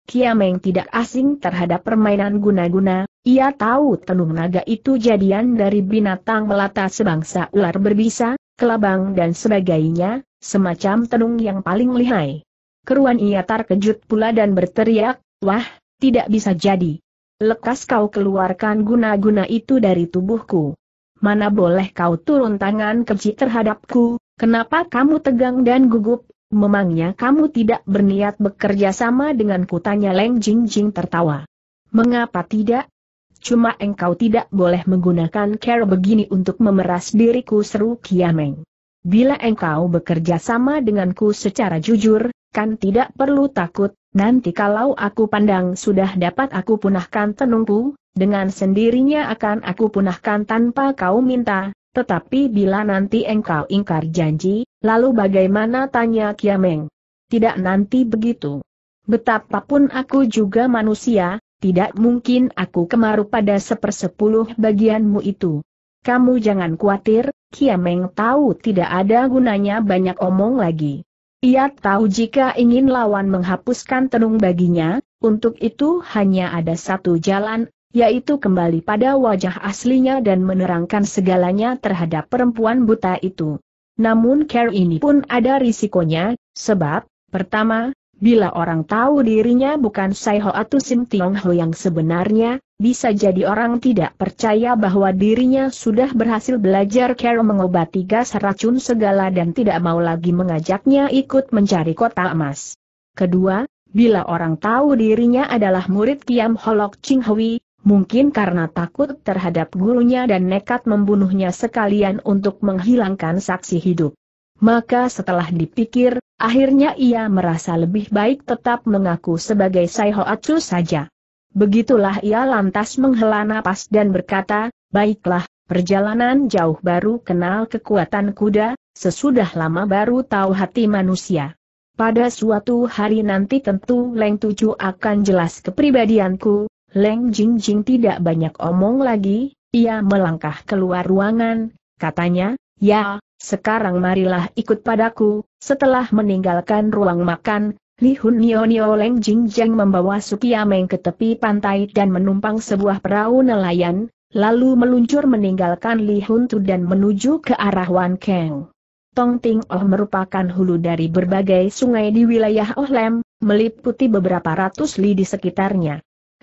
Speaker 1: Kiameng tidak asing terhadap permainan guna-guna, ia tahu tenung naga itu jadian dari binatang melata sebangsa ular berbisa, kelabang dan sebagainya, semacam tenung yang paling lihai. Keruan ia terkejut pula dan berteriak, wah, tidak bisa jadi. Lekas kau keluarkan guna-guna itu dari tubuhku. Mana boleh kau turun tangan keji terhadapku, kenapa kamu tegang dan gugup, memangnya kamu tidak berniat bekerja sama denganku tanya Leng Jing Jing tertawa. Mengapa tidak? Cuma engkau tidak boleh menggunakan cara begini untuk memeras diriku seru Kiameng. Bila engkau bekerja sama denganku secara jujur, kan tidak perlu takut, Nanti kalau aku pandang sudah dapat aku punahkan tenungku, dengan sendirinya akan aku punahkan tanpa kau minta, tetapi bila nanti engkau ingkar janji, lalu bagaimana tanya Kiameng? Tidak nanti begitu. Betapapun aku juga manusia, tidak mungkin aku kemaru pada sepersepuluh bagianmu itu. Kamu jangan khawatir, Kiameng tahu tidak ada gunanya banyak omong lagi. Ia tahu jika ingin lawan menghapuskan tenung baginya, untuk itu hanya ada satu jalan, yaitu kembali pada wajah aslinya dan menerangkan segalanya terhadap perempuan buta itu. Namun care ini pun ada risikonya, sebab, pertama, Bila orang tahu dirinya bukan Sai Ho atau Sim Tiong Ho yang sebenarnya, bisa jadi orang tidak percaya bahwa dirinya sudah berhasil belajar cara mengobati gas racun segala dan tidak mau lagi mengajaknya ikut mencari kota emas. Kedua, bila orang tahu dirinya adalah murid Kiam Holok Ching Hui, mungkin karena takut terhadap gurunya dan nekat membunuhnya sekalian untuk menghilangkan saksi hidup. Maka setelah dipikir, akhirnya ia merasa lebih baik tetap mengaku sebagai Sai Atsu saja. Begitulah ia lantas menghela napas dan berkata, baiklah, perjalanan jauh baru kenal kekuatan kuda, sesudah lama baru tahu hati manusia. Pada suatu hari nanti tentu Leng Tuju akan jelas kepribadianku, Leng Jingjing tidak banyak omong lagi, ia melangkah keluar ruangan, katanya, ya, sekarang marilah ikut padaku, setelah meninggalkan ruang makan, Li Hun Nio Nio Leng Jing Jeng membawa Sukiameng ke tepi pantai dan menumpang sebuah perahu nelayan, lalu meluncur meninggalkan Li Hun Tu dan menuju ke arah Wan Keng. Tong Ting Oh merupakan hulu dari berbagai sungai di wilayah Oh meliputi beberapa ratus li di sekitarnya.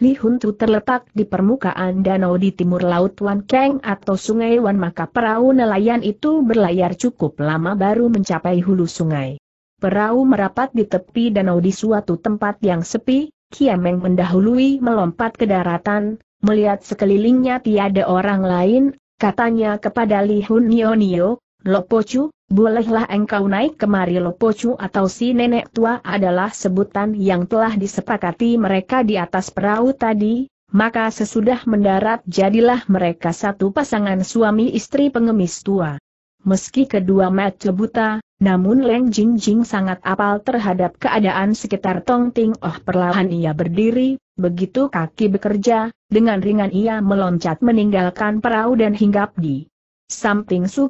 Speaker 1: Li Huntu terletak di permukaan danau di timur laut Wan Keng atau sungai Wan maka perahu nelayan itu berlayar cukup lama baru mencapai hulu sungai. Perahu merapat di tepi danau di suatu tempat yang sepi, Kiameng mendahului melompat ke daratan, melihat sekelilingnya tiada orang lain, katanya kepada Li Hun Nio Nio, Chu. Bolehlah engkau naik kemari Lopocu atau si nenek tua adalah sebutan yang telah disepakati mereka di atas perahu tadi, maka sesudah mendarat jadilah mereka satu pasangan suami istri pengemis tua. Meski kedua mata buta, namun Leng Jing Jing sangat apal terhadap keadaan sekitar Tong Ting Oh perlahan ia berdiri, begitu kaki bekerja, dengan ringan ia meloncat meninggalkan perahu dan hinggap di samping Su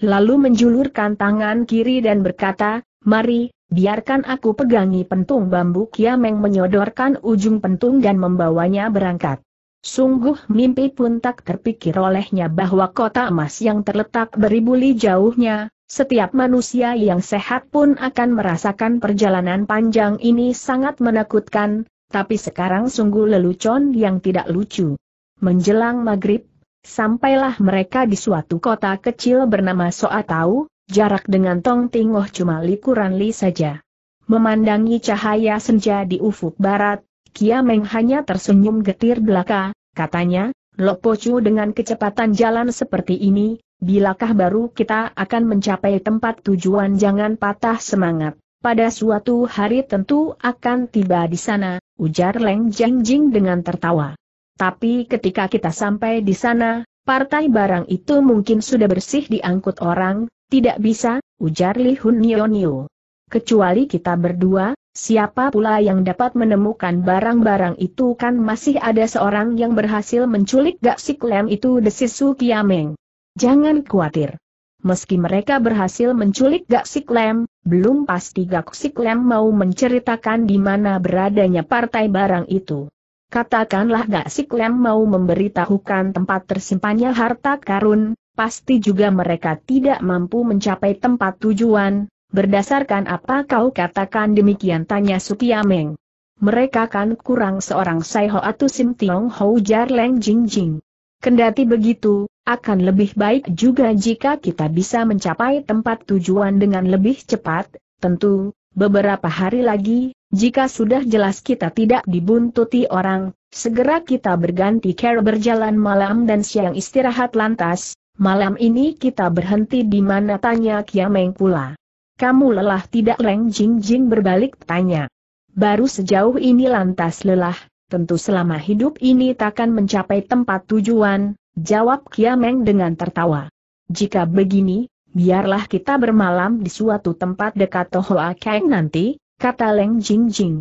Speaker 1: lalu menjulurkan tangan kiri dan berkata, Mari, biarkan aku pegangi pentung bambu Kiameng menyodorkan ujung pentung dan membawanya berangkat. Sungguh mimpi pun tak terpikir olehnya bahwa kota emas yang terletak beribu li jauhnya, setiap manusia yang sehat pun akan merasakan perjalanan panjang ini sangat menakutkan, tapi sekarang sungguh lelucon yang tidak lucu. Menjelang maghrib, Sampailah mereka di suatu kota kecil bernama Soatau, jarak dengan Tong Tingoh cuma likuran li saja. Memandangi cahaya senja di ufuk barat, Kia Meng hanya tersenyum getir belaka, katanya, Lopocu dengan kecepatan jalan seperti ini, bilakah baru kita akan mencapai tempat tujuan jangan patah semangat. Pada suatu hari tentu akan tiba di sana, ujar Leng Jingjing dengan tertawa. Tapi ketika kita sampai di sana, partai barang itu mungkin sudah bersih diangkut orang, tidak bisa, ujar Li Hun Nio Kecuali kita berdua, siapa pula yang dapat menemukan barang-barang itu kan masih ada seorang yang berhasil menculik gak si klem itu desis Su Kiameng. Jangan khawatir. Meski mereka berhasil menculik Gak Siklem, belum pasti Gak Siklem mau menceritakan di mana beradanya partai barang itu. Katakanlah gak si klem mau memberitahukan tempat tersimpannya harta karun, pasti juga mereka tidak mampu mencapai tempat tujuan, berdasarkan apa kau katakan demikian tanya Sukiameng. Mereka kan kurang seorang Saiho atau Sim Tiong Ho Jar Leng Jing Jing. Kendati begitu, akan lebih baik juga jika kita bisa mencapai tempat tujuan dengan lebih cepat, tentu, beberapa hari lagi, jika sudah jelas kita tidak dibuntuti orang, segera kita berganti care berjalan malam dan siang istirahat lantas, malam ini kita berhenti di mana tanya Kiameng pula. Kamu lelah tidak Leng Jing Jing berbalik tanya. Baru sejauh ini lantas lelah, tentu selama hidup ini takkan mencapai tempat tujuan, jawab Kiameng dengan tertawa. Jika begini, biarlah kita bermalam di suatu tempat dekat Tohoa Kang nanti, kata Leng Jing Jing.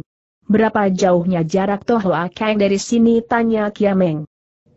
Speaker 1: Berapa jauhnya jarak Tohoa Kang dari sini tanya Kiameng.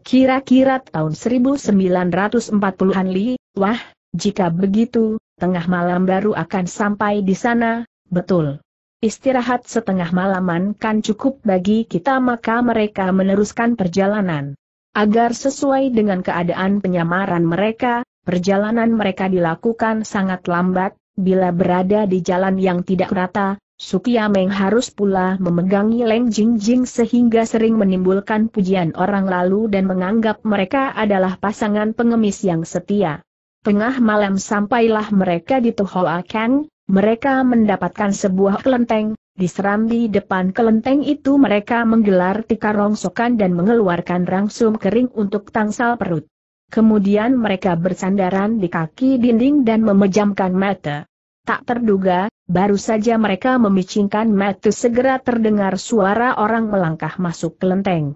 Speaker 1: Kira-kira tahun 1940-an Li, wah, jika begitu, tengah malam baru akan sampai di sana, betul. Istirahat setengah malaman kan cukup bagi kita maka mereka meneruskan perjalanan. Agar sesuai dengan keadaan penyamaran mereka, perjalanan mereka dilakukan sangat lambat, bila berada di jalan yang tidak rata, Sukiameng harus pula memegangi Leng Jing Jing sehingga sering menimbulkan pujian orang lalu dan menganggap mereka adalah pasangan pengemis yang setia. Tengah malam sampailah mereka di Tohoa Kang, mereka mendapatkan sebuah kelenteng, di serambi depan kelenteng itu mereka menggelar tikar rongsokan dan mengeluarkan rangsum kering untuk tangsal perut. Kemudian mereka bersandaran di kaki dinding dan memejamkan mata. Tak terduga, baru saja mereka memicingkan mata segera terdengar suara orang melangkah masuk ke lenteng.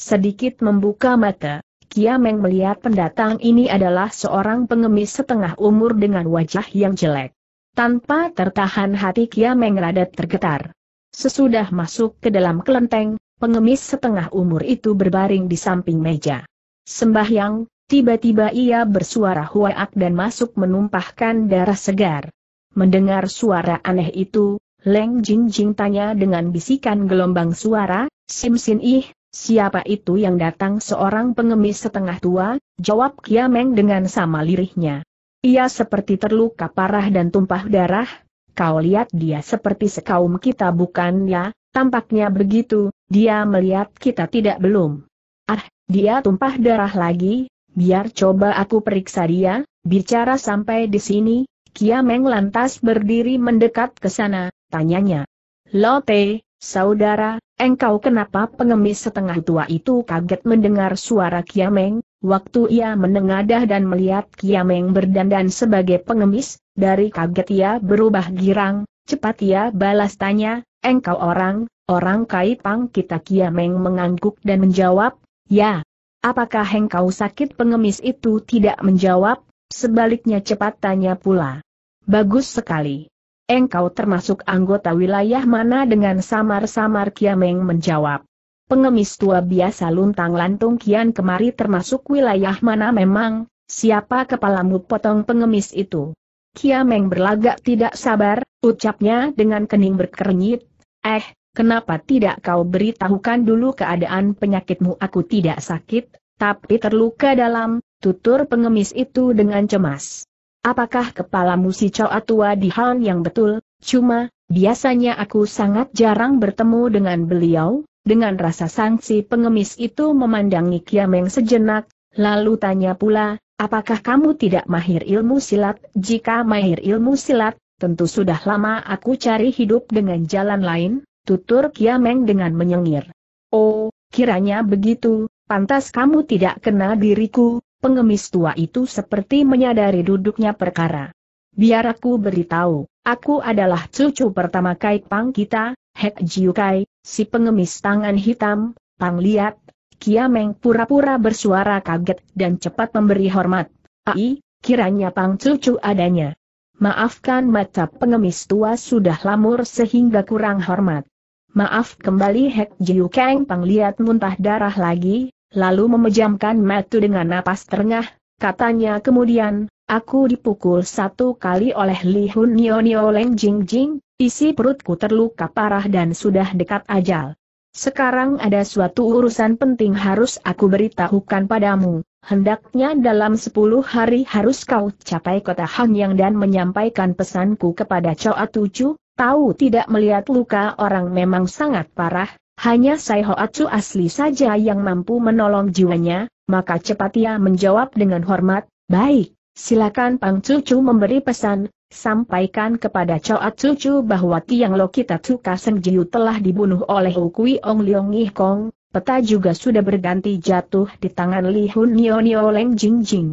Speaker 1: Sedikit membuka mata, Kiameng melihat pendatang ini adalah seorang pengemis setengah umur dengan wajah yang jelek. Tanpa tertahan hati Kiameng rada tergetar. Sesudah masuk ke dalam kelenteng, pengemis setengah umur itu berbaring di samping meja. Sembahyang, tiba-tiba ia bersuara huaak dan masuk menumpahkan darah segar. Mendengar suara aneh itu, Leng Jing Jing tanya dengan bisikan gelombang suara, Sim Sin Ih, siapa itu yang datang seorang pengemis setengah tua, jawab Kiameng dengan sama lirihnya. Ia seperti terluka parah dan tumpah darah, kau lihat dia seperti sekaum kita bukan ya, tampaknya begitu, dia melihat kita tidak belum. Ah, dia tumpah darah lagi, biar coba aku periksa dia, bicara sampai di sini, Kiameng lantas berdiri mendekat ke sana, tanyanya. Lote, saudara, engkau kenapa pengemis setengah tua itu kaget mendengar suara Kiameng? Waktu ia menengadah dan melihat Kiameng berdandan sebagai pengemis, dari kaget ia berubah girang, cepat ia balas tanya, engkau orang, orang Kaipang kita Kiameng mengangguk dan menjawab, ya. Apakah engkau sakit pengemis itu tidak menjawab, sebaliknya cepat tanya pula. Bagus sekali. Engkau termasuk anggota wilayah mana dengan samar-samar Kiameng menjawab. Pengemis tua biasa luntang lantung kian kemari termasuk wilayah mana memang, siapa kepalamu potong pengemis itu. Kiameng berlagak tidak sabar, ucapnya dengan kening berkernyit. Eh, Kenapa tidak kau beritahukan dulu keadaan penyakitmu aku tidak sakit, tapi terluka dalam, tutur pengemis itu dengan cemas. Apakah kepalamu si Choa Tua di Han yang betul? Cuma, biasanya aku sangat jarang bertemu dengan beliau, dengan rasa sangsi pengemis itu memandangi Kiameng sejenak, lalu tanya pula, apakah kamu tidak mahir ilmu silat? Jika mahir ilmu silat, tentu sudah lama aku cari hidup dengan jalan lain, tutur Kiameng dengan menyengir. Oh, kiranya begitu, pantas kamu tidak kenal diriku, pengemis tua itu seperti menyadari duduknya perkara. Biar aku beritahu, aku adalah cucu pertama Kai Pang kita, Hek Jiu Kai, si pengemis tangan hitam, Pang Liat, Kiameng pura-pura bersuara kaget dan cepat memberi hormat. Ai, kiranya Pang cucu adanya. Maafkan mata pengemis tua sudah lamur sehingga kurang hormat. Maaf kembali Hek Jiu Kang Pang Liat muntah darah lagi, lalu memejamkan mata dengan napas terengah, katanya kemudian, aku dipukul satu kali oleh Li Hun Nio Nio Leng Jing Jing, isi perutku terluka parah dan sudah dekat ajal. Sekarang ada suatu urusan penting harus aku beritahukan padamu, hendaknya dalam sepuluh hari harus kau capai kota Hangyang dan menyampaikan pesanku kepada Choa Tucu, tahu tidak melihat luka orang memang sangat parah, hanya Sai Atsu asli saja yang mampu menolong jiwanya, maka cepat ia menjawab dengan hormat, baik, silakan Pang Cucu memberi pesan, sampaikan kepada Choat Cucu bahwa Tiang Lo Kitatsu Kaseng Jiu telah dibunuh oleh Ukui Ong Leong Ih Kong, peta juga sudah berganti jatuh di tangan Li Hun Nio Nio Leng Jing Jing.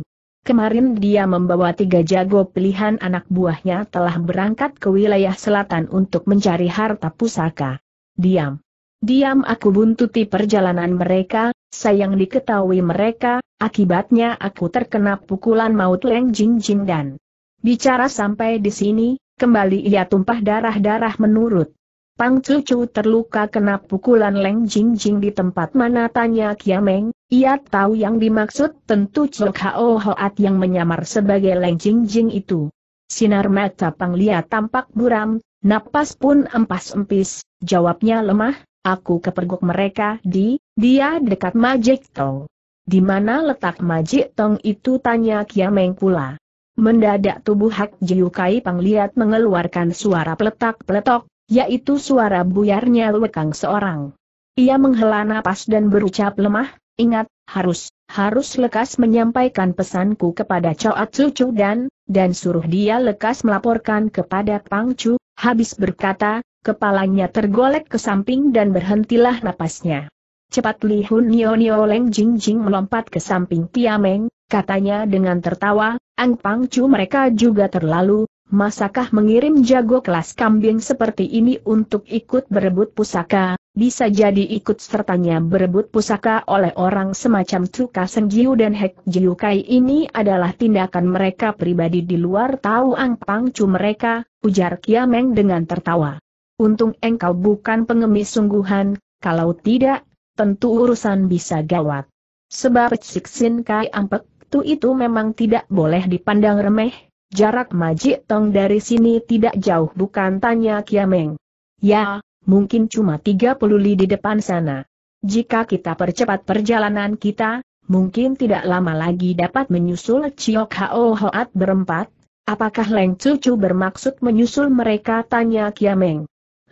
Speaker 1: Kemarin dia membawa tiga jago pilihan anak buahnya telah berangkat ke wilayah selatan untuk mencari harta pusaka. Diam. Diam aku buntuti perjalanan mereka, sayang diketahui mereka, akibatnya aku terkena pukulan maut Leng Jing Jing dan. Bicara sampai di sini, kembali ia tumpah darah-darah menurut. Pang Cucu terluka kena pukulan Leng Jing Jing di tempat mana tanya Kiameng, ia tahu yang dimaksud tentu Cuk Hao Hoat yang menyamar sebagai Leng Jing Jing itu. Sinar mata Pang Lia tampak buram, napas pun empas-empis, jawabnya lemah, Aku kepergok mereka di, dia dekat Majik Tong. Di mana letak Majik Tong itu tanya Kiameng pula. Mendadak tubuh Hak Jiukai Pangliat mengeluarkan suara peletak-peletok, yaitu suara buyarnya lekang seorang. Ia menghela napas dan berucap lemah, ingat, harus, harus lekas menyampaikan pesanku kepada Coat Sucu dan, dan suruh dia lekas melaporkan kepada Pangcu, habis berkata, kepalanya tergolek ke samping dan berhentilah napasnya. Cepat Li Hun Nio Nio Leng Jing Jing melompat ke samping Tiameng, katanya dengan tertawa, Ang Pang Chu mereka juga terlalu, masakah mengirim jago kelas kambing seperti ini untuk ikut berebut pusaka, bisa jadi ikut sertanya berebut pusaka oleh orang semacam Tuka Senjiu dan Hek Jiu Kai ini adalah tindakan mereka pribadi di luar tahu Ang Pang Chu mereka, ujar Kiameng dengan tertawa. Untung engkau bukan pengemis sungguhan, kalau tidak, tentu urusan bisa gawat. Sebab Siksin Kai Ampek tu itu memang tidak boleh dipandang remeh, jarak Majik Tong dari sini tidak jauh bukan tanya Kiameng. Ya, mungkin cuma 30 li di depan sana. Jika kita percepat perjalanan kita, mungkin tidak lama lagi dapat menyusul Ciok Hao Hoat berempat, apakah Leng Cucu bermaksud menyusul mereka tanya Kiameng.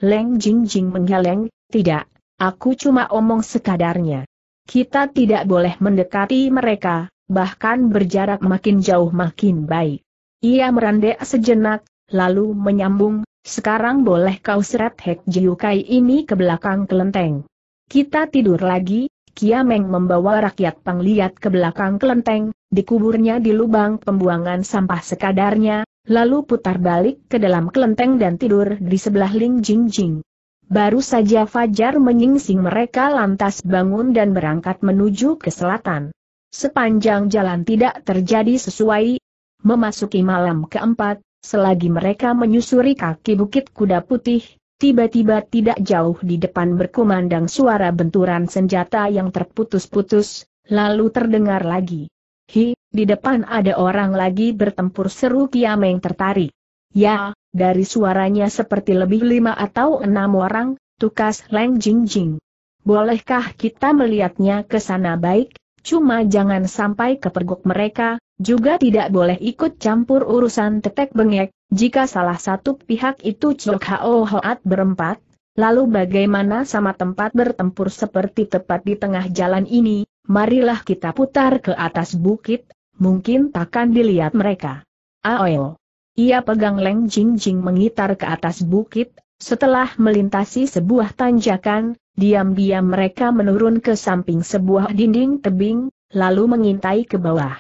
Speaker 1: Leng Jingjing menggeleng, tidak, aku cuma omong sekadarnya. Kita tidak boleh mendekati mereka, bahkan berjarak makin jauh makin baik. Ia merendek sejenak, lalu menyambung, sekarang boleh kau seret Hek Jiukai ini ke belakang kelenteng. Kita tidur lagi, Kiameng membawa rakyat pangliat ke belakang kelenteng, dikuburnya di lubang pembuangan sampah sekadarnya, lalu putar balik ke dalam kelenteng dan tidur di sebelah Ling Jing Jing. Baru saja Fajar menyingsing mereka lantas bangun dan berangkat menuju ke selatan. Sepanjang jalan tidak terjadi sesuai. Memasuki malam keempat, selagi mereka menyusuri kaki bukit kuda putih, tiba-tiba tidak jauh di depan berkumandang suara benturan senjata yang terputus-putus, lalu terdengar lagi. Hi, di depan ada orang lagi bertempur seru Kiameng tertarik. Ya, dari suaranya seperti lebih lima atau enam orang, tukas Leng Jingjing. Bolehkah kita melihatnya ke sana baik, cuma jangan sampai kepergok mereka, juga tidak boleh ikut campur urusan tetek bengek, jika salah satu pihak itu Chok Hao Hoat berempat, lalu bagaimana sama tempat bertempur seperti tepat di tengah jalan ini, Marilah kita putar ke atas bukit, mungkin takkan dilihat mereka. Aoyo. Ia pegang Leng Jing Jing mengitar ke atas bukit, setelah melintasi sebuah tanjakan, diam-diam mereka menurun ke samping sebuah dinding tebing, lalu mengintai ke bawah.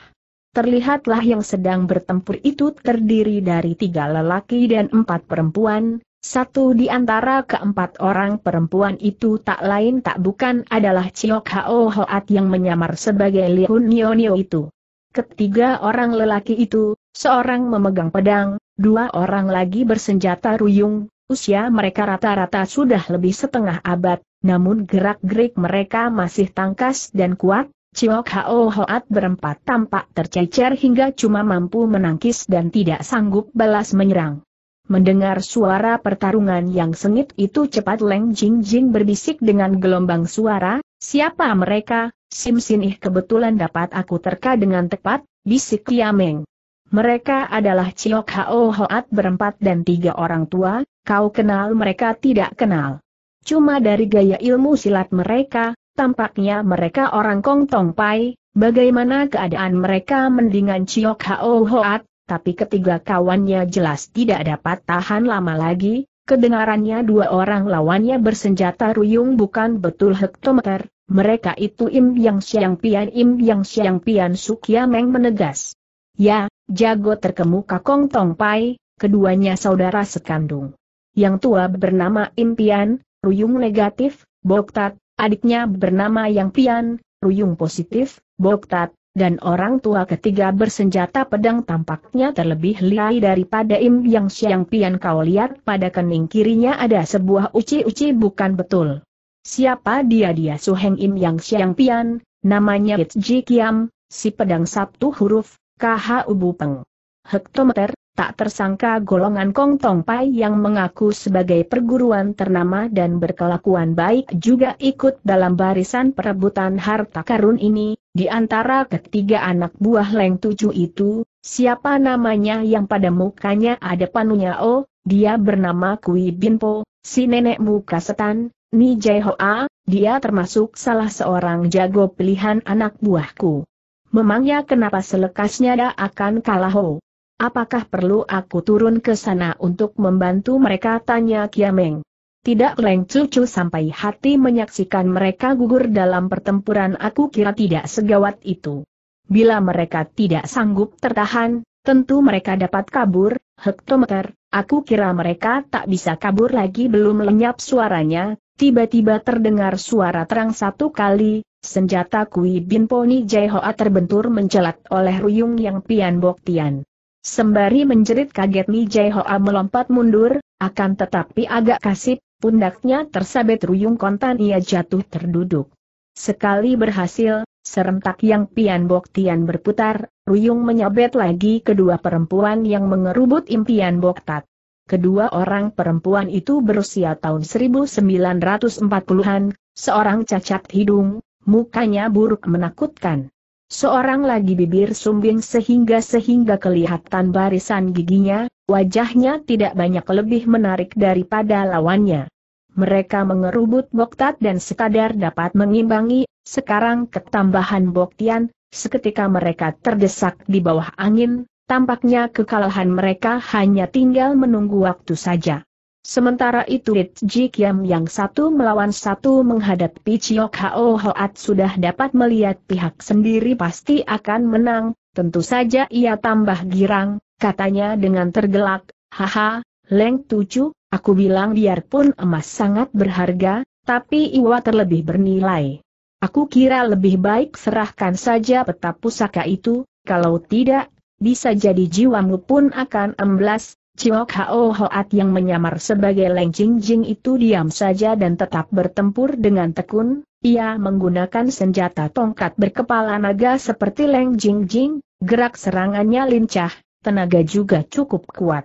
Speaker 1: Terlihatlah yang sedang bertempur itu terdiri dari tiga lelaki dan empat perempuan, satu di antara keempat orang perempuan itu tak lain tak bukan adalah Ciok Hao Hoat yang menyamar sebagai Lihun Nio itu. Ketiga orang lelaki itu, seorang memegang pedang, dua orang lagi bersenjata ruyung, usia mereka rata-rata sudah lebih setengah abad, namun gerak-gerik mereka masih tangkas dan kuat, Ciok Hao Hoat berempat tampak tercecer hingga cuma mampu menangkis dan tidak sanggup balas menyerang. Mendengar suara pertarungan yang sengit itu cepat Leng Jing Jing berbisik dengan gelombang suara, siapa mereka, Sim Ih kebetulan dapat aku terka dengan tepat, bisik Kiameng. Mereka adalah Ciok Hao Hoat berempat dan tiga orang tua, kau kenal mereka tidak kenal. Cuma dari gaya ilmu silat mereka, tampaknya mereka orang Kong Tong Pai, bagaimana keadaan mereka mendingan Ciok Hao Hoat, tapi ketiga kawannya jelas tidak dapat tahan lama lagi, kedengarannya dua orang lawannya bersenjata ruyung bukan betul hektometer, mereka itu Im Yang siang Pian Im Yang siang Pian Sukya Meng menegas. Ya, jago terkemuka Kong Tong Pai, keduanya saudara sekandung. Yang tua bernama Im Pian, Ruyung negatif, Boktat, adiknya bernama Yang Pian, Ruyung positif, Boktat, dan orang tua ketiga bersenjata pedang tampaknya terlebih liai daripada Im Yang Siang Pian kau lihat pada kening kirinya ada sebuah uci-uci bukan betul. Siapa dia dia Suheng Im Yang Siang Pian, namanya It Ji Kiam, si pedang Sabtu huruf, KH Ubu Peng. Hektometer, tak tersangka golongan Kong Tong Pai yang mengaku sebagai perguruan ternama dan berkelakuan baik juga ikut dalam barisan perebutan harta karun ini, di antara ketiga anak buah Leng Tujuh itu, siapa namanya yang pada mukanya ada panunya oh, dia bernama Kui Binpo, si nenek muka setan, Ni Jai Hoa, dia termasuk salah seorang jago pilihan anak buahku. Memangnya kenapa selekasnya dia akan kalah ho? Oh, apakah perlu aku turun ke sana untuk membantu mereka tanya Kiameng? Tidak Leng Cucu sampai hati menyaksikan mereka gugur dalam pertempuran aku kira tidak segawat itu. Bila mereka tidak sanggup tertahan, tentu mereka dapat kabur, hektometer, aku kira mereka tak bisa kabur lagi belum lenyap suaranya, tiba-tiba terdengar suara terang satu kali, senjata Kui Bin Poni Jaihoa terbentur mencelat oleh Ruyung yang Pian Bok Tian. Sembari menjerit kaget Mi Jaihoa melompat mundur, akan tetapi agak kasip, pundaknya tersabet ruyung kontan ia jatuh terduduk. Sekali berhasil, serentak yang pian tian berputar, ruyung menyabet lagi kedua perempuan yang mengerubut impian tat. Kedua orang perempuan itu berusia tahun 1940-an, seorang cacat hidung, mukanya buruk menakutkan. Seorang lagi bibir sumbing sehingga-sehingga kelihatan barisan giginya, wajahnya tidak banyak lebih menarik daripada lawannya. Mereka mengerubut Boktat dan sekadar dapat mengimbangi, sekarang ketambahan Boktian, seketika mereka terdesak di bawah angin, tampaknya kekalahan mereka hanya tinggal menunggu waktu saja. Sementara itu It yang satu melawan satu menghadapi Chiok Hao Hoat sudah dapat melihat pihak sendiri pasti akan menang, tentu saja ia tambah girang, katanya dengan tergelak, Haha, Leng tujuh. Aku bilang biarpun emas sangat berharga, tapi Iwa terlebih bernilai. Aku kira lebih baik serahkan saja peta pusaka itu, kalau tidak, bisa jadi jiwamu pun akan emblas, Ciok Hao Hoat yang menyamar sebagai Leng Jing Jing itu diam saja dan tetap bertempur dengan tekun, ia menggunakan senjata tongkat berkepala naga seperti Leng Jing Jing, gerak serangannya lincah, tenaga juga cukup kuat.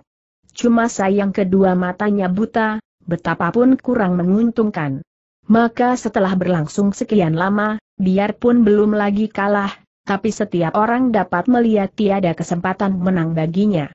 Speaker 1: Cuma sayang kedua matanya buta, betapapun kurang menguntungkan. Maka setelah berlangsung sekian lama, biarpun belum lagi kalah, tapi setiap orang dapat melihat tiada kesempatan menang baginya.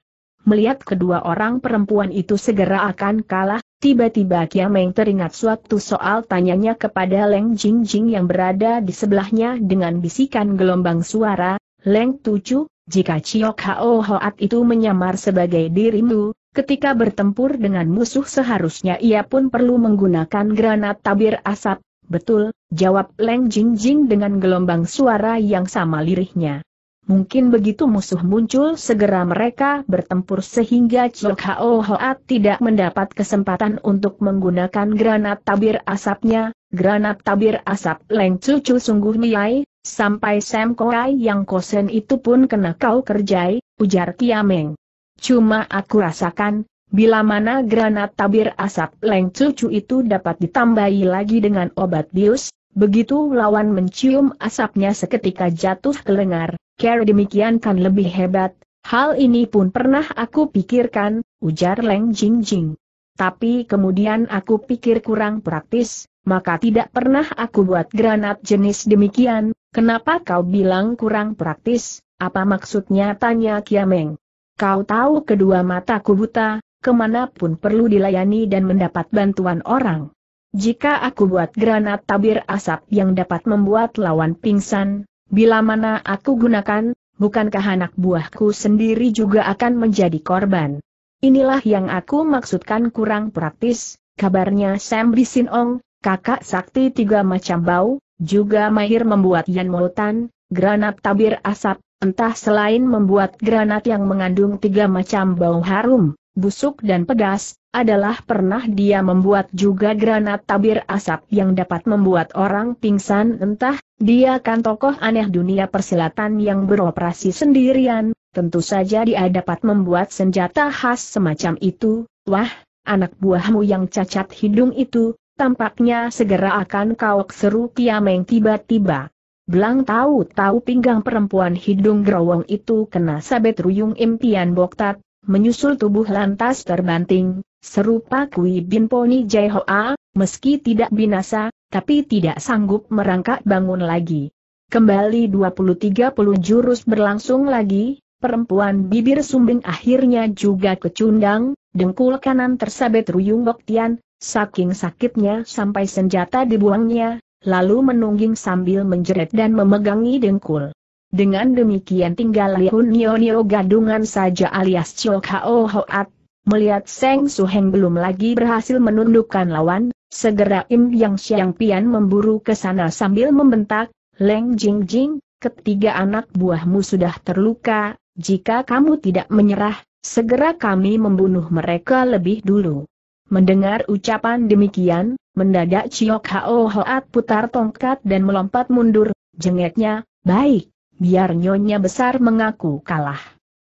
Speaker 1: Melihat kedua orang perempuan itu segera akan kalah, Tiba-tiba Kiameng teringat suatu soal tanyanya kepada Leng Jingjing yang berada di sebelahnya dengan bisikan gelombang suara, Leng Tucu, jika Chiok Hao Hoat itu menyamar sebagai dirimu, Ketika bertempur dengan musuh seharusnya ia pun perlu menggunakan granat tabir asap, betul, jawab Leng Jing Jing dengan gelombang suara yang sama lirihnya. Mungkin begitu musuh muncul segera mereka bertempur sehingga Chok Hao Hoat tidak mendapat kesempatan untuk menggunakan granat tabir asapnya, granat tabir asap Leng Cucu sungguh nilai. sampai Sam Koai yang kosen itu pun kena kau kerjai, ujar Kiameng. Cuma aku rasakan, bila mana granat tabir asap leng cucu itu dapat ditambahi lagi dengan obat bius, begitu lawan mencium asapnya seketika jatuh ke lengar, care demikian kan lebih hebat, hal ini pun pernah aku pikirkan, ujar Leng Jing Jing. Tapi kemudian aku pikir kurang praktis, maka tidak pernah aku buat granat jenis demikian, kenapa kau bilang kurang praktis, apa maksudnya tanya Kiameng. Kau tahu kedua mataku buta, kemanapun perlu dilayani dan mendapat bantuan orang. Jika aku buat granat tabir asap yang dapat membuat lawan pingsan, bila mana aku gunakan, bukankah anak buahku sendiri juga akan menjadi korban? Inilah yang aku maksudkan kurang praktis, kabarnya Sam Bisinong, kakak sakti tiga macam bau, juga mahir membuat yan molutan, granat tabir asap, Entah selain membuat granat yang mengandung tiga macam bau harum, busuk dan pedas, adalah pernah dia membuat juga granat tabir asap yang dapat membuat orang pingsan entah, dia kan tokoh aneh dunia persilatan yang beroperasi sendirian, tentu saja dia dapat membuat senjata khas semacam itu, wah, anak buahmu yang cacat hidung itu, tampaknya segera akan kau seru Kiameng tiba-tiba. Belang tahu-tahu pinggang perempuan hidung gerowong itu kena sabet ruyung impian boktat, menyusul tubuh lantas terbanting, serupa kui bin poni Jaihoa, meski tidak binasa, tapi tidak sanggup merangkak bangun lagi. Kembali 20-30 jurus berlangsung lagi, perempuan bibir sumbing akhirnya juga kecundang, dengkul kanan tersabet ruyung boktian, saking sakitnya sampai senjata dibuangnya, lalu menungging sambil menjerit dan memegangi dengkul. Dengan demikian tinggal Liun Nio gadungan saja alias Chok Hao Hoat, melihat Seng Heng belum lagi berhasil menundukkan lawan, segera Im Yang Siang Pian memburu ke sana sambil membentak, Leng Jing Jing, ketiga anak buahmu sudah terluka, jika kamu tidak menyerah, segera kami membunuh mereka lebih dulu. Mendengar ucapan demikian, Mendadak Ciok Hao Hoat putar tongkat dan melompat mundur, jengeknya, baik, biar nyonya besar mengaku kalah.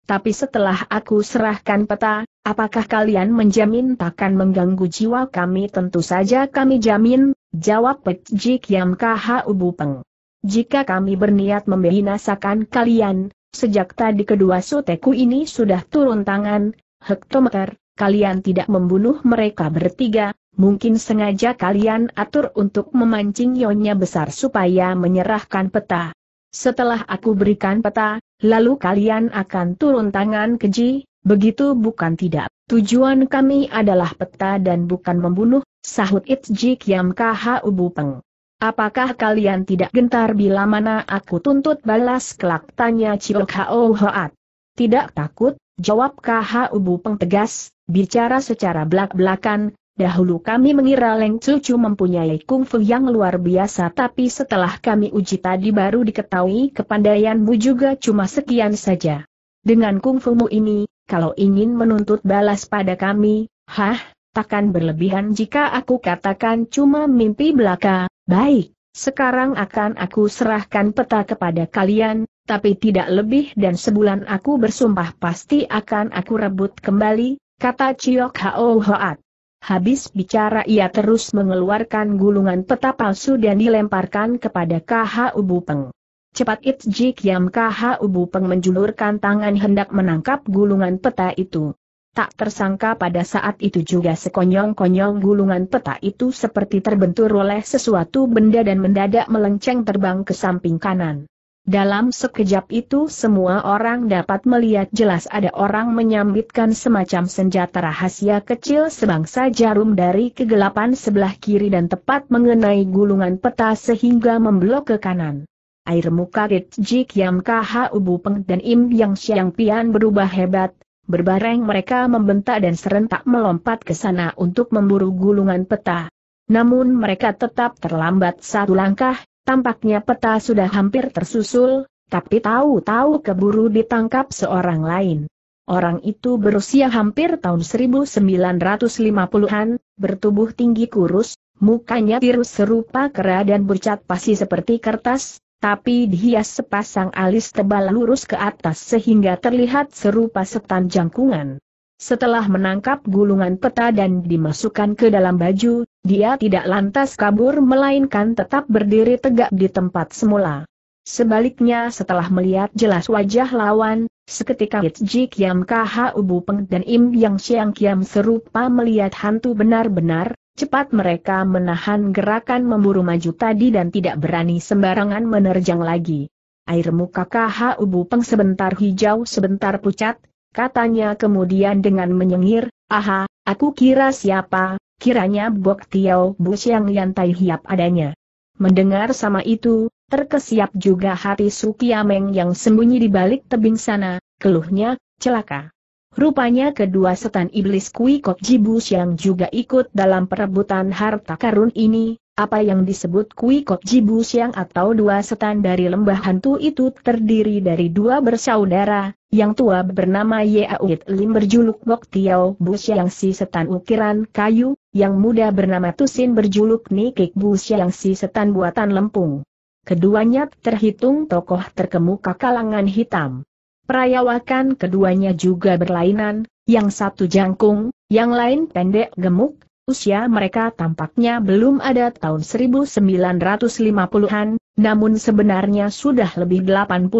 Speaker 1: Tapi setelah aku serahkan peta, apakah kalian menjamin takkan mengganggu jiwa kami? Tentu saja kami jamin, jawab Pek Jik Yam Ubu Peng. Jika kami berniat membinasakan kalian, sejak tadi kedua suteku ini sudah turun tangan, hektometer, kalian tidak membunuh mereka bertiga, mungkin sengaja kalian atur untuk memancing Yonya besar supaya menyerahkan peta. Setelah aku berikan peta, lalu kalian akan turun tangan keji, begitu bukan tidak. Tujuan kami adalah peta dan bukan membunuh, sahut Itji Kiam Kha Ubu Peng. Apakah kalian tidak gentar bila mana aku tuntut balas kelak tanya Cilok Hao Hoat? Tidak takut, jawab Kha Ubu Peng tegas, bicara secara belak-belakan, Dahulu kami mengira Leng Cucu mempunyai kungfu yang luar biasa tapi setelah kami uji tadi baru diketahui kepandaianmu juga cuma sekian saja. Dengan kungfumu ini, kalau ingin menuntut balas pada kami, hah, takkan berlebihan jika aku katakan cuma mimpi belaka, baik, sekarang akan aku serahkan peta kepada kalian, tapi tidak lebih dan sebulan aku bersumpah pasti akan aku rebut kembali, kata Chiyok Hao Hoat. Habis bicara ia terus mengeluarkan gulungan peta palsu dan dilemparkan kepada KH Ubu Peng. Cepat It Ji Kiam KH Ubu Peng menjulurkan tangan hendak menangkap gulungan peta itu. Tak tersangka pada saat itu juga sekonyong-konyong gulungan peta itu seperti terbentur oleh sesuatu benda dan mendadak melenceng terbang ke samping kanan. Dalam sekejap itu semua orang dapat melihat jelas ada orang menyambitkan semacam senjata rahasia kecil sebangsa jarum dari kegelapan sebelah kiri dan tepat mengenai gulungan peta sehingga memblok ke kanan. Air muka Jik Yam Kha Ubu Peng dan Im Yang Siang Pian berubah hebat, berbareng mereka membentak dan serentak melompat ke sana untuk memburu gulungan peta. Namun mereka tetap terlambat satu langkah, Tampaknya peta sudah hampir tersusul, tapi tahu-tahu keburu ditangkap seorang lain. Orang itu berusia hampir tahun 1950-an, bertubuh tinggi kurus, mukanya biru serupa kera dan bercat pasi seperti kertas, tapi dihias sepasang alis tebal lurus ke atas sehingga terlihat serupa setan jangkungan. Setelah menangkap gulungan peta dan dimasukkan ke dalam baju, dia tidak lantas kabur melainkan tetap berdiri tegak di tempat semula. Sebaliknya setelah melihat jelas wajah lawan, seketika Ji Kiam Kha Ubu Peng dan Im Yang Siang Kiam serupa melihat hantu benar-benar, cepat mereka menahan gerakan memburu maju tadi dan tidak berani sembarangan menerjang lagi. Air muka Kha Ubu Peng sebentar hijau sebentar pucat, Katanya kemudian dengan menyengir, aha, aku kira siapa, kiranya Bok Tiao Bus yang Yantai Hiap adanya. Mendengar sama itu, terkesiap juga hati Sukiameng yang sembunyi di balik tebing sana, keluhnya, celaka. Rupanya kedua setan iblis Kui Kok Jibus yang juga ikut dalam perebutan harta karun ini, apa yang disebut Kui Kop Jibu Siang atau dua setan dari lembah hantu itu terdiri dari dua bersaudara, yang tua bernama Ye Awit Lim berjuluk Bok Tiao Bu Siang si setan ukiran kayu, yang muda bernama Tusin berjuluk Nikik Bu Siang si setan buatan lempung. Keduanya terhitung tokoh terkemuka kalangan hitam. Perayawakan keduanya juga berlainan, yang satu jangkung, yang lain pendek gemuk, Usia mereka tampaknya belum ada tahun 1950-an, namun sebenarnya sudah lebih 80,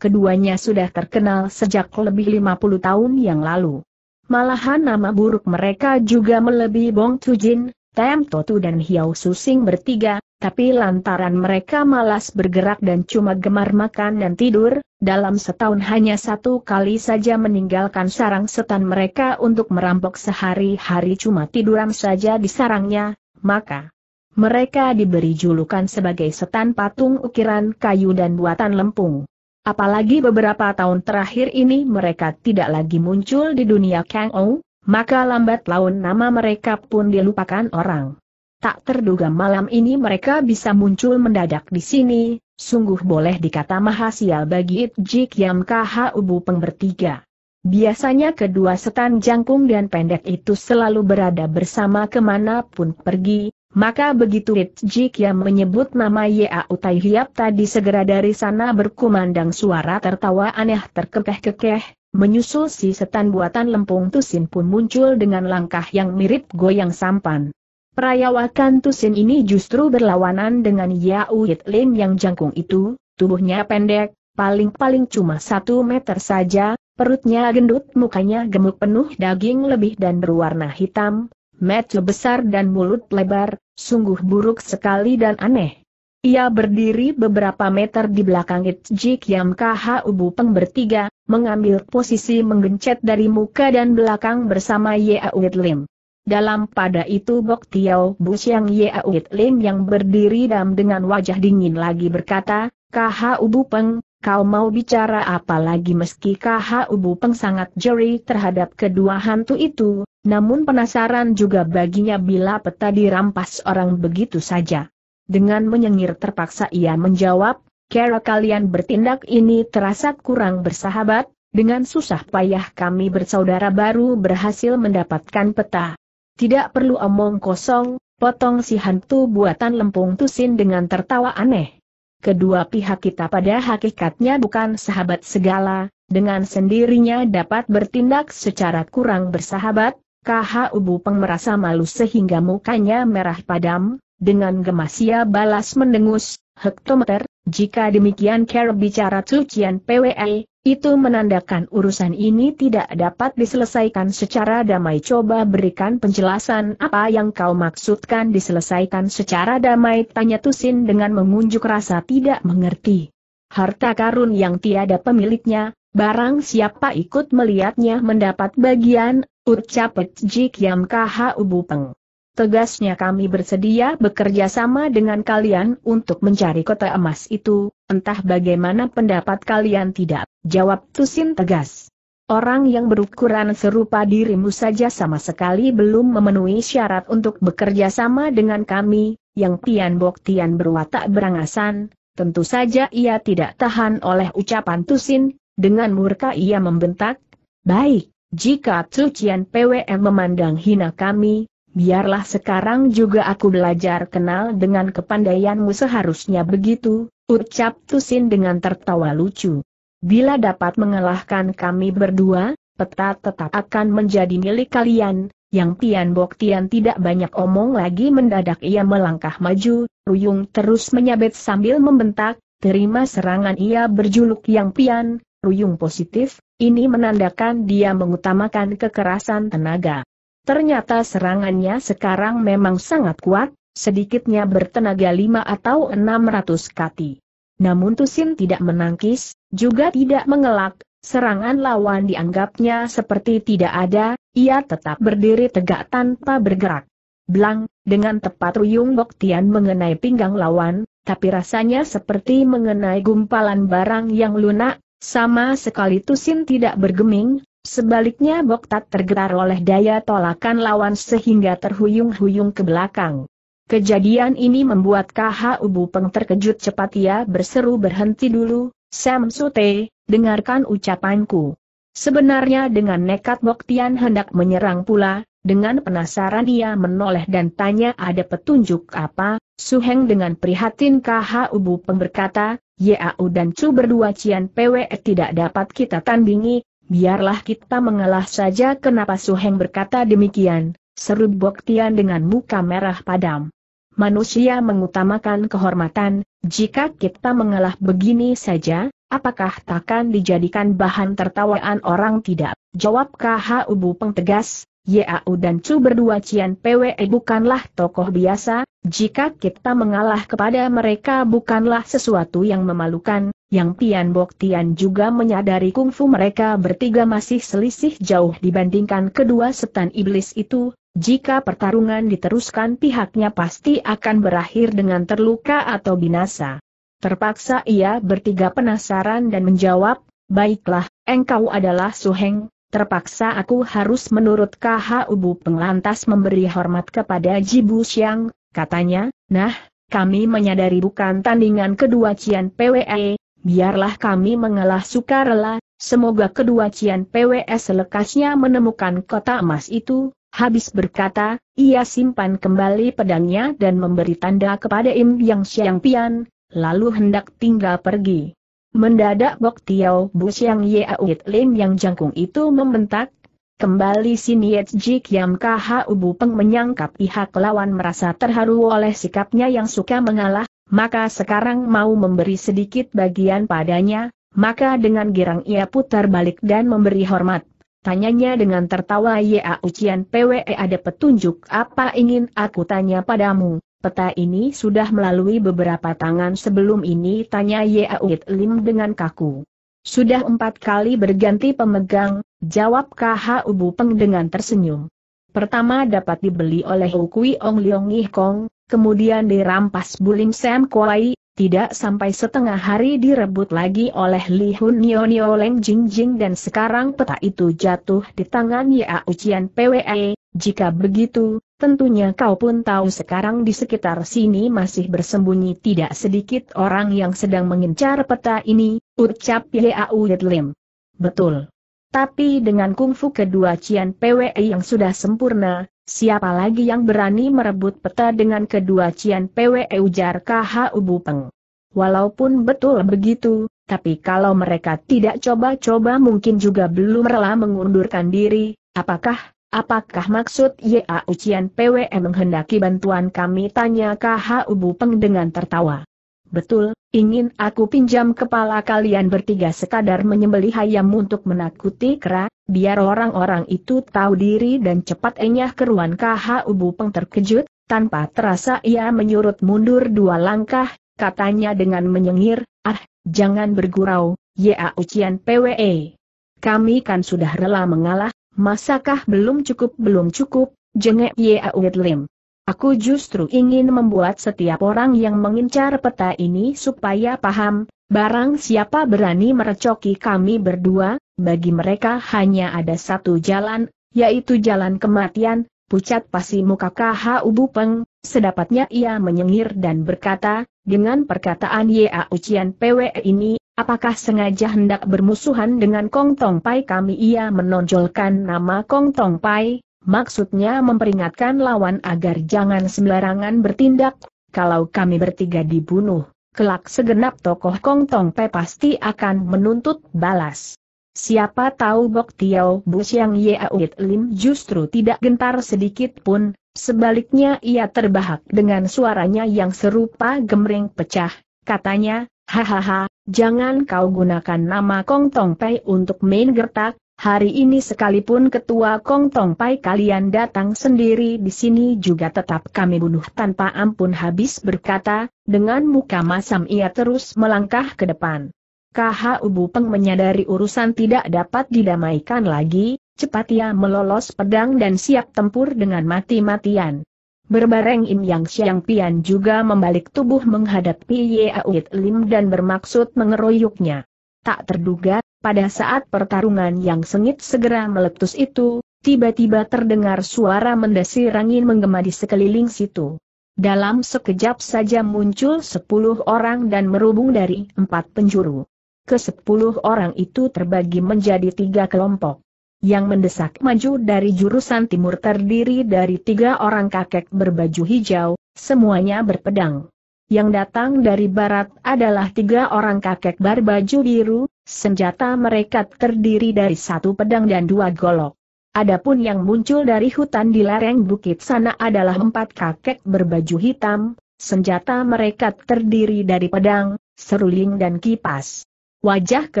Speaker 1: keduanya sudah terkenal sejak lebih 50 tahun yang lalu. Malahan nama buruk mereka juga melebihi Bong Tujin, Tem Totu dan Hiao Susing bertiga, tapi lantaran mereka malas bergerak dan cuma gemar makan dan tidur, dalam setahun hanya satu kali saja meninggalkan sarang setan mereka untuk merampok sehari-hari cuma tiduran saja di sarangnya, maka mereka diberi julukan sebagai setan patung ukiran kayu dan buatan lempung. Apalagi beberapa tahun terakhir ini mereka tidak lagi muncul di dunia Kang Ou, maka lambat laun nama mereka pun dilupakan orang. Tak terduga malam ini mereka bisa muncul mendadak di sini, sungguh boleh dikata mahasial bagi Itjik Yam KH Ubu Peng bertiga. Biasanya kedua setan jangkung dan pendek itu selalu berada bersama kemanapun pergi, maka begitu Itjik Yam menyebut nama Ya Utai Hiap tadi segera dari sana berkumandang suara tertawa aneh terkekeh-kekeh, Menyusul si setan buatan lempung Tusin pun muncul dengan langkah yang mirip goyang sampan. Perayawakan Tusin ini justru berlawanan dengan Yao Lim yang jangkung itu, tubuhnya pendek, paling-paling cuma satu meter saja, perutnya gendut mukanya gemuk penuh daging lebih dan berwarna hitam, mata besar dan mulut lebar, sungguh buruk sekali dan aneh. Ia berdiri beberapa meter di belakang Itji Yam Kha Ubu Peng bertiga, mengambil posisi menggencet dari muka dan belakang bersama Uit Lim. Dalam pada itu Bok Tiao Bus yang Uit Lim yang berdiri dan dengan wajah dingin lagi berkata, Kha Ubu Peng, kau mau bicara apa lagi meski Kha Ubu Peng sangat jeri terhadap kedua hantu itu, namun penasaran juga baginya bila peta dirampas orang begitu saja. Dengan menyengir terpaksa ia menjawab, Kera kalian bertindak ini terasa kurang bersahabat, dengan susah payah kami bersaudara baru berhasil mendapatkan peta. Tidak perlu omong kosong, potong si hantu buatan lempung tusin dengan tertawa aneh. Kedua pihak kita pada hakikatnya bukan sahabat segala, dengan sendirinya dapat bertindak secara kurang bersahabat, KH Ubu Peng merasa malu sehingga mukanya merah padam, dengan gemas ia balas mendengus, hektometer, jika demikian Kerr bicara cucian PWE, itu menandakan urusan ini tidak dapat diselesaikan secara damai. Coba berikan penjelasan apa yang kau maksudkan diselesaikan secara damai tanya Tusin dengan mengunjuk rasa tidak mengerti. Harta karun yang tiada pemiliknya, barang siapa ikut melihatnya mendapat bagian, ucap Jik Yam Kaha Ubupeng. Tegasnya kami bersedia bekerja sama dengan kalian untuk mencari kota emas itu, entah bagaimana pendapat kalian tidak, jawab Tusin tegas. Orang yang berukuran serupa dirimu saja sama sekali belum memenuhi syarat untuk bekerja sama dengan kami, yang Pian Tian berwatak berangasan, tentu saja ia tidak tahan oleh ucapan Tusin, dengan murka ia membentak, Baik, jika Tsucian PWM memandang hina kami, biarlah sekarang juga aku belajar kenal dengan kepandaianmu seharusnya begitu, ucap Tusin dengan tertawa lucu. Bila dapat mengalahkan kami berdua, peta tetap akan menjadi milik kalian, yang Tian Bok Tian tidak banyak omong lagi mendadak ia melangkah maju, Ruyung terus menyabet sambil membentak, terima serangan ia berjuluk yang Pian, Ruyung positif, ini menandakan dia mengutamakan kekerasan tenaga. Ternyata serangannya sekarang memang sangat kuat, sedikitnya bertenaga lima atau enam ratus kati. Namun Tusin tidak menangkis, juga tidak mengelak, serangan lawan dianggapnya seperti tidak ada, ia tetap berdiri tegak tanpa bergerak. Blang, dengan tepat Ruyung Bok Tian mengenai pinggang lawan, tapi rasanya seperti mengenai gumpalan barang yang lunak, sama sekali Tusin tidak bergeming, Sebaliknya Boktat tergetar oleh daya tolakan lawan sehingga terhuyung-huyung ke belakang. Kejadian ini membuat KH Ubu Peng terkejut cepat ia berseru berhenti dulu, Sam Sute, dengarkan ucapanku. Sebenarnya dengan nekat Boktian hendak menyerang pula, dengan penasaran ia menoleh dan tanya ada petunjuk apa, Suheng dengan prihatin KH Ubu Peng berkata, Yau dan Chu berdua Cian PWE tidak dapat kita tandingi, Biarlah kita mengalah saja kenapa Suheng berkata demikian, seru Boktian dengan muka merah padam. Manusia mengutamakan kehormatan, jika kita mengalah begini saja, apakah takkan dijadikan bahan tertawaan orang tidak? Jawab KH Ubu Pengtegas, Yau dan Chu berdua Cian PWE bukanlah tokoh biasa, jika kita mengalah kepada mereka bukanlah sesuatu yang memalukan, yang Tian Bok Tian juga menyadari kungfu mereka bertiga masih selisih jauh dibandingkan kedua setan iblis itu, jika pertarungan diteruskan pihaknya pasti akan berakhir dengan terluka atau binasa. Terpaksa ia bertiga penasaran dan menjawab, baiklah, engkau adalah Su Heng. terpaksa aku harus menurut KH Ubu Penglantas memberi hormat kepada Jibu Xiang, katanya, nah, kami menyadari bukan tandingan kedua Cian PWE, biarlah kami mengalah sukarela, semoga kedua Cian PWS selekasnya menemukan kota emas itu, habis berkata, ia simpan kembali pedangnya dan memberi tanda kepada Im Yang siang Pian, lalu hendak tinggal pergi. Mendadak Bok Tiao Bu siang ye auit Lim yang jangkung itu membentak, Kembali sini jik yang Kha Ubu Peng menyangka pihak lawan merasa terharu oleh sikapnya yang suka mengalah, maka sekarang mau memberi sedikit bagian padanya, maka dengan girang ia putar balik dan memberi hormat. Tanyanya dengan tertawa Ya ucian PWE eh, ada petunjuk apa ingin aku tanya padamu. Peta ini sudah melalui beberapa tangan sebelum ini tanya Ya Uit Lim dengan kaku. Sudah empat kali berganti pemegang, jawab KH Ubu Peng dengan tersenyum. Pertama dapat dibeli oleh Hukui Ong Leong Ih Kong, kemudian dirampas Bulim Sam Kuai, tidak sampai setengah hari direbut lagi oleh Li Hun Nio Nio Leng Jing Jing dan sekarang peta itu jatuh di tangan Ya Ucian PWE, jika begitu, tentunya kau pun tahu sekarang di sekitar sini masih bersembunyi tidak sedikit orang yang sedang mengincar peta ini, ucap Ya Uyid Lim. Betul. Tapi dengan kungfu kedua Cian PWE yang sudah sempurna, Siapa lagi yang berani merebut peta dengan kedua Cian PWE ujar KH Ubu Peng. Walaupun betul begitu, tapi kalau mereka tidak coba-coba mungkin juga belum rela mengundurkan diri, apakah, apakah maksud YA Ucian PWE menghendaki bantuan kami tanya KH Ubu Peng dengan tertawa. Betul, ingin aku pinjam kepala kalian bertiga sekadar menyembelih ayam untuk menakuti kera, biar orang-orang itu tahu diri dan cepat enyah keruan KH Peng terkejut, tanpa terasa ia menyurut mundur dua langkah, katanya dengan menyengir, ah, jangan bergurau, ya ucian PWE. Kami kan sudah rela mengalah, masakah belum cukup belum cukup, jengek ya Lim. Aku justru ingin membuat setiap orang yang mengincar peta ini supaya paham, barang siapa berani merecoki kami berdua, bagi mereka hanya ada satu jalan, yaitu jalan kematian, pucat pasi muka KH Ubu Peng. sedapatnya ia menyengir dan berkata, dengan perkataan Ya ucian PW ini, apakah sengaja hendak bermusuhan dengan Kong Tong Pai kami ia menonjolkan nama Kong Tong Pai, maksudnya memperingatkan lawan agar jangan sembarangan bertindak, kalau kami bertiga dibunuh, kelak segenap tokoh Kong Tong Pe pasti akan menuntut balas. Siapa tahu Bok Tiao Bu Siang Yeauit Lim justru tidak gentar sedikit pun, sebaliknya ia terbahak dengan suaranya yang serupa gemering pecah, katanya, hahaha, jangan kau gunakan nama Kong Tong Pei untuk main gertak, Hari ini sekalipun ketua Kong Tong Pai kalian datang sendiri di sini juga tetap kami bunuh tanpa ampun habis berkata, dengan muka masam ia terus melangkah ke depan. KH Ubu Peng menyadari urusan tidak dapat didamaikan lagi, cepat ia melolos pedang dan siap tempur dengan mati-matian. Berbareng Im Yang Siang Pian juga membalik tubuh menghadapi Ye Auit Lim dan bermaksud mengeroyoknya tak terduga, pada saat pertarungan yang sengit segera meletus itu, tiba-tiba terdengar suara mendesir angin menggema di sekeliling situ. Dalam sekejap saja muncul sepuluh orang dan merubung dari empat penjuru. Kesepuluh orang itu terbagi menjadi tiga kelompok. Yang mendesak maju dari jurusan timur terdiri dari tiga orang kakek berbaju hijau, semuanya berpedang. Yang datang dari barat adalah tiga orang kakek berbaju biru, senjata mereka terdiri dari satu pedang dan dua golok. Adapun yang muncul dari hutan di lereng bukit sana adalah empat kakek berbaju hitam, senjata mereka terdiri dari pedang, seruling dan kipas. Wajah ke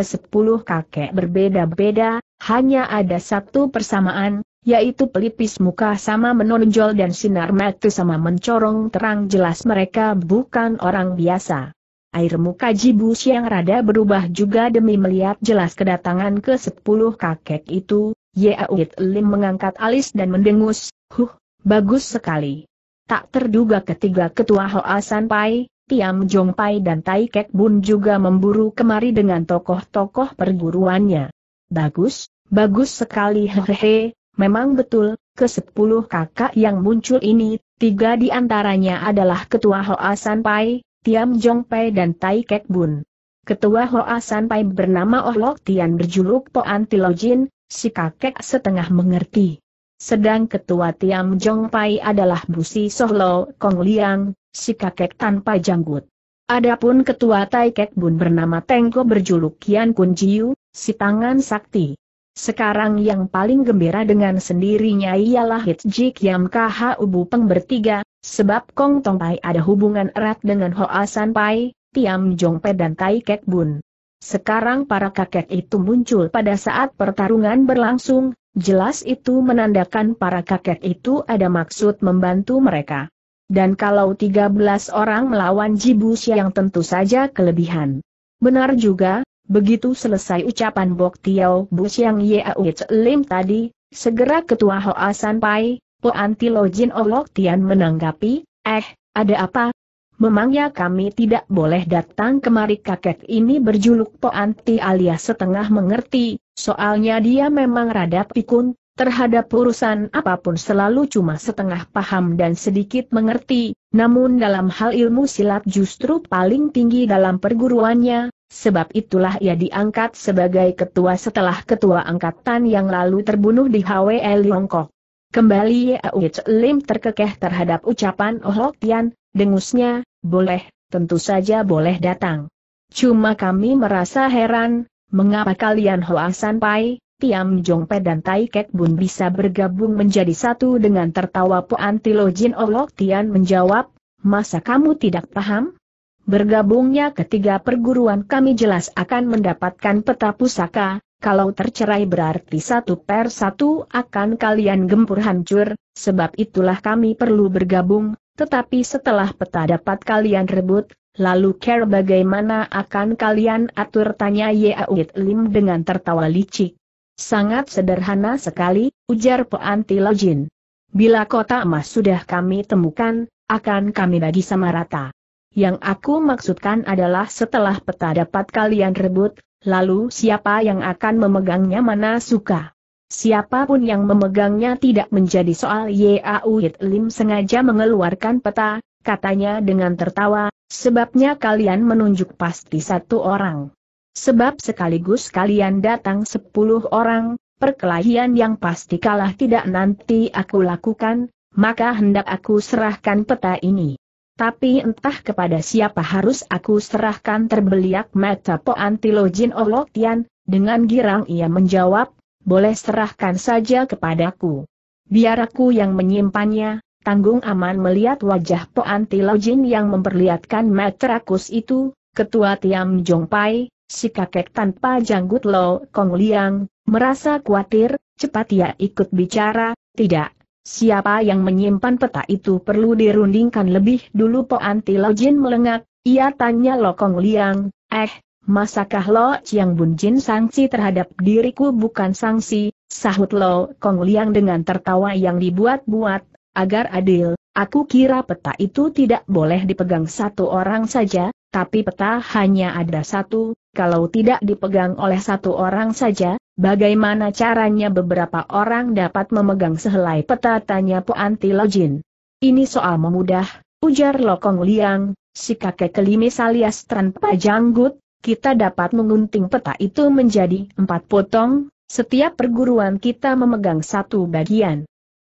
Speaker 1: sepuluh kakek berbeda-beda, hanya ada satu persamaan, yaitu pelipis muka sama menonjol dan sinar mata sama mencorong terang jelas mereka bukan orang biasa. Air muka Jibus yang rada berubah juga demi melihat jelas kedatangan ke sepuluh kakek itu, Yeawit Lim mengangkat alis dan mendengus, huh, bagus sekali. Tak terduga ketiga ketua Hoa pai Tiam jong pai dan Tai Kek Bun juga memburu kemari dengan tokoh-tokoh perguruannya. Bagus, bagus sekali hehehe, Memang betul, ke sepuluh kakak yang muncul ini, tiga di antaranya adalah Ketua Hoa Sanpai, Tiam Jong Pai dan Tai Kek Bun. Ketua Hoa Sanpai bernama Oh Lok Tian berjuluk Po Tilojin, si kakek setengah mengerti. Sedang Ketua Tiam Jong Pai adalah Busi Sohlo Kong Liang, si kakek tanpa janggut. Adapun Ketua Tai Kek Bun bernama Tengko berjuluk Kian Kun Jiu, si tangan sakti. Sekarang yang paling gembira dengan sendirinya ialah Yam Kah Ubu Peng bertiga, sebab Kong Tong Pai ada hubungan erat dengan Hoa San Pai, Tiam Jong Pe dan Tai Kek Bun. Sekarang para kakek itu muncul pada saat pertarungan berlangsung, jelas itu menandakan para kakek itu ada maksud membantu mereka. Dan kalau 13 orang melawan Jibus yang tentu saja kelebihan. Benar juga, Begitu selesai ucapan Bok Tiao Bu Xiang Yau Lim tadi, segera Ketua Hoa Sanpai, Po Antilo Jin Olok Tian menanggapi, eh, ada apa? Memangnya kami tidak boleh datang kemari kakek ini berjuluk Po Anti alias setengah mengerti, soalnya dia memang rada pikun, terhadap urusan apapun selalu cuma setengah paham dan sedikit mengerti, namun dalam hal ilmu silat justru paling tinggi dalam perguruannya, sebab itulah ia diangkat sebagai ketua setelah ketua angkatan yang lalu terbunuh di HWL Longkok. Kembali Yauch Lim terkekeh terhadap ucapan Oh Lok Tian, dengusnya, boleh, tentu saja boleh datang. Cuma kami merasa heran, mengapa kalian Hoa San Pai, Tiam Pe dan Tai Kek Bun bisa bergabung menjadi satu dengan tertawa Puan Tilo Jin Oh Lok Tian menjawab, masa kamu tidak paham? Bergabungnya ketiga perguruan kami jelas akan mendapatkan peta pusaka, kalau tercerai berarti satu per satu akan kalian gempur hancur, sebab itulah kami perlu bergabung, tetapi setelah peta dapat kalian rebut, lalu care bagaimana akan kalian atur tanya Yauit Lim dengan tertawa licik. Sangat sederhana sekali, ujar Peanti Lojin. Bila kota emas sudah kami temukan, akan kami bagi sama rata. Yang aku maksudkan adalah setelah peta dapat kalian rebut, lalu siapa yang akan memegangnya mana suka. Siapapun yang memegangnya tidak menjadi soal Yau Yit Lim sengaja mengeluarkan peta, katanya dengan tertawa, sebabnya kalian menunjuk pasti satu orang. Sebab sekaligus kalian datang sepuluh orang, perkelahian yang pasti kalah tidak nanti aku lakukan, maka hendak aku serahkan peta ini. Tapi entah kepada siapa harus aku serahkan terbeliak mata Po Jin Olotian, dengan girang ia menjawab, boleh serahkan saja kepadaku. Biar aku yang menyimpannya, tanggung aman melihat wajah Po antilojin yang memperlihatkan mata rakus itu, ketua Tiam Jongpai, si kakek tanpa janggut Lo Kong Liang, merasa khawatir, cepat ia ikut bicara, tidak, Siapa yang menyimpan peta itu perlu dirundingkan lebih dulu Po Anti Jin melengak, ia tanya Lo Kong Liang, eh, masakah Lo Chiang Bun Jin sanksi terhadap diriku bukan sanksi, sahut Lo Kong Liang dengan tertawa yang dibuat-buat, agar adil, aku kira peta itu tidak boleh dipegang satu orang saja, tapi peta hanya ada satu, kalau tidak dipegang oleh satu orang saja, Bagaimana caranya beberapa orang dapat memegang sehelai peta tanya Puanti Lojin. Ini soal memudah, ujar Lokong Liang, si kakek kelimis alias tanpa janggut, kita dapat mengunting peta itu menjadi empat potong, setiap perguruan kita memegang satu bagian.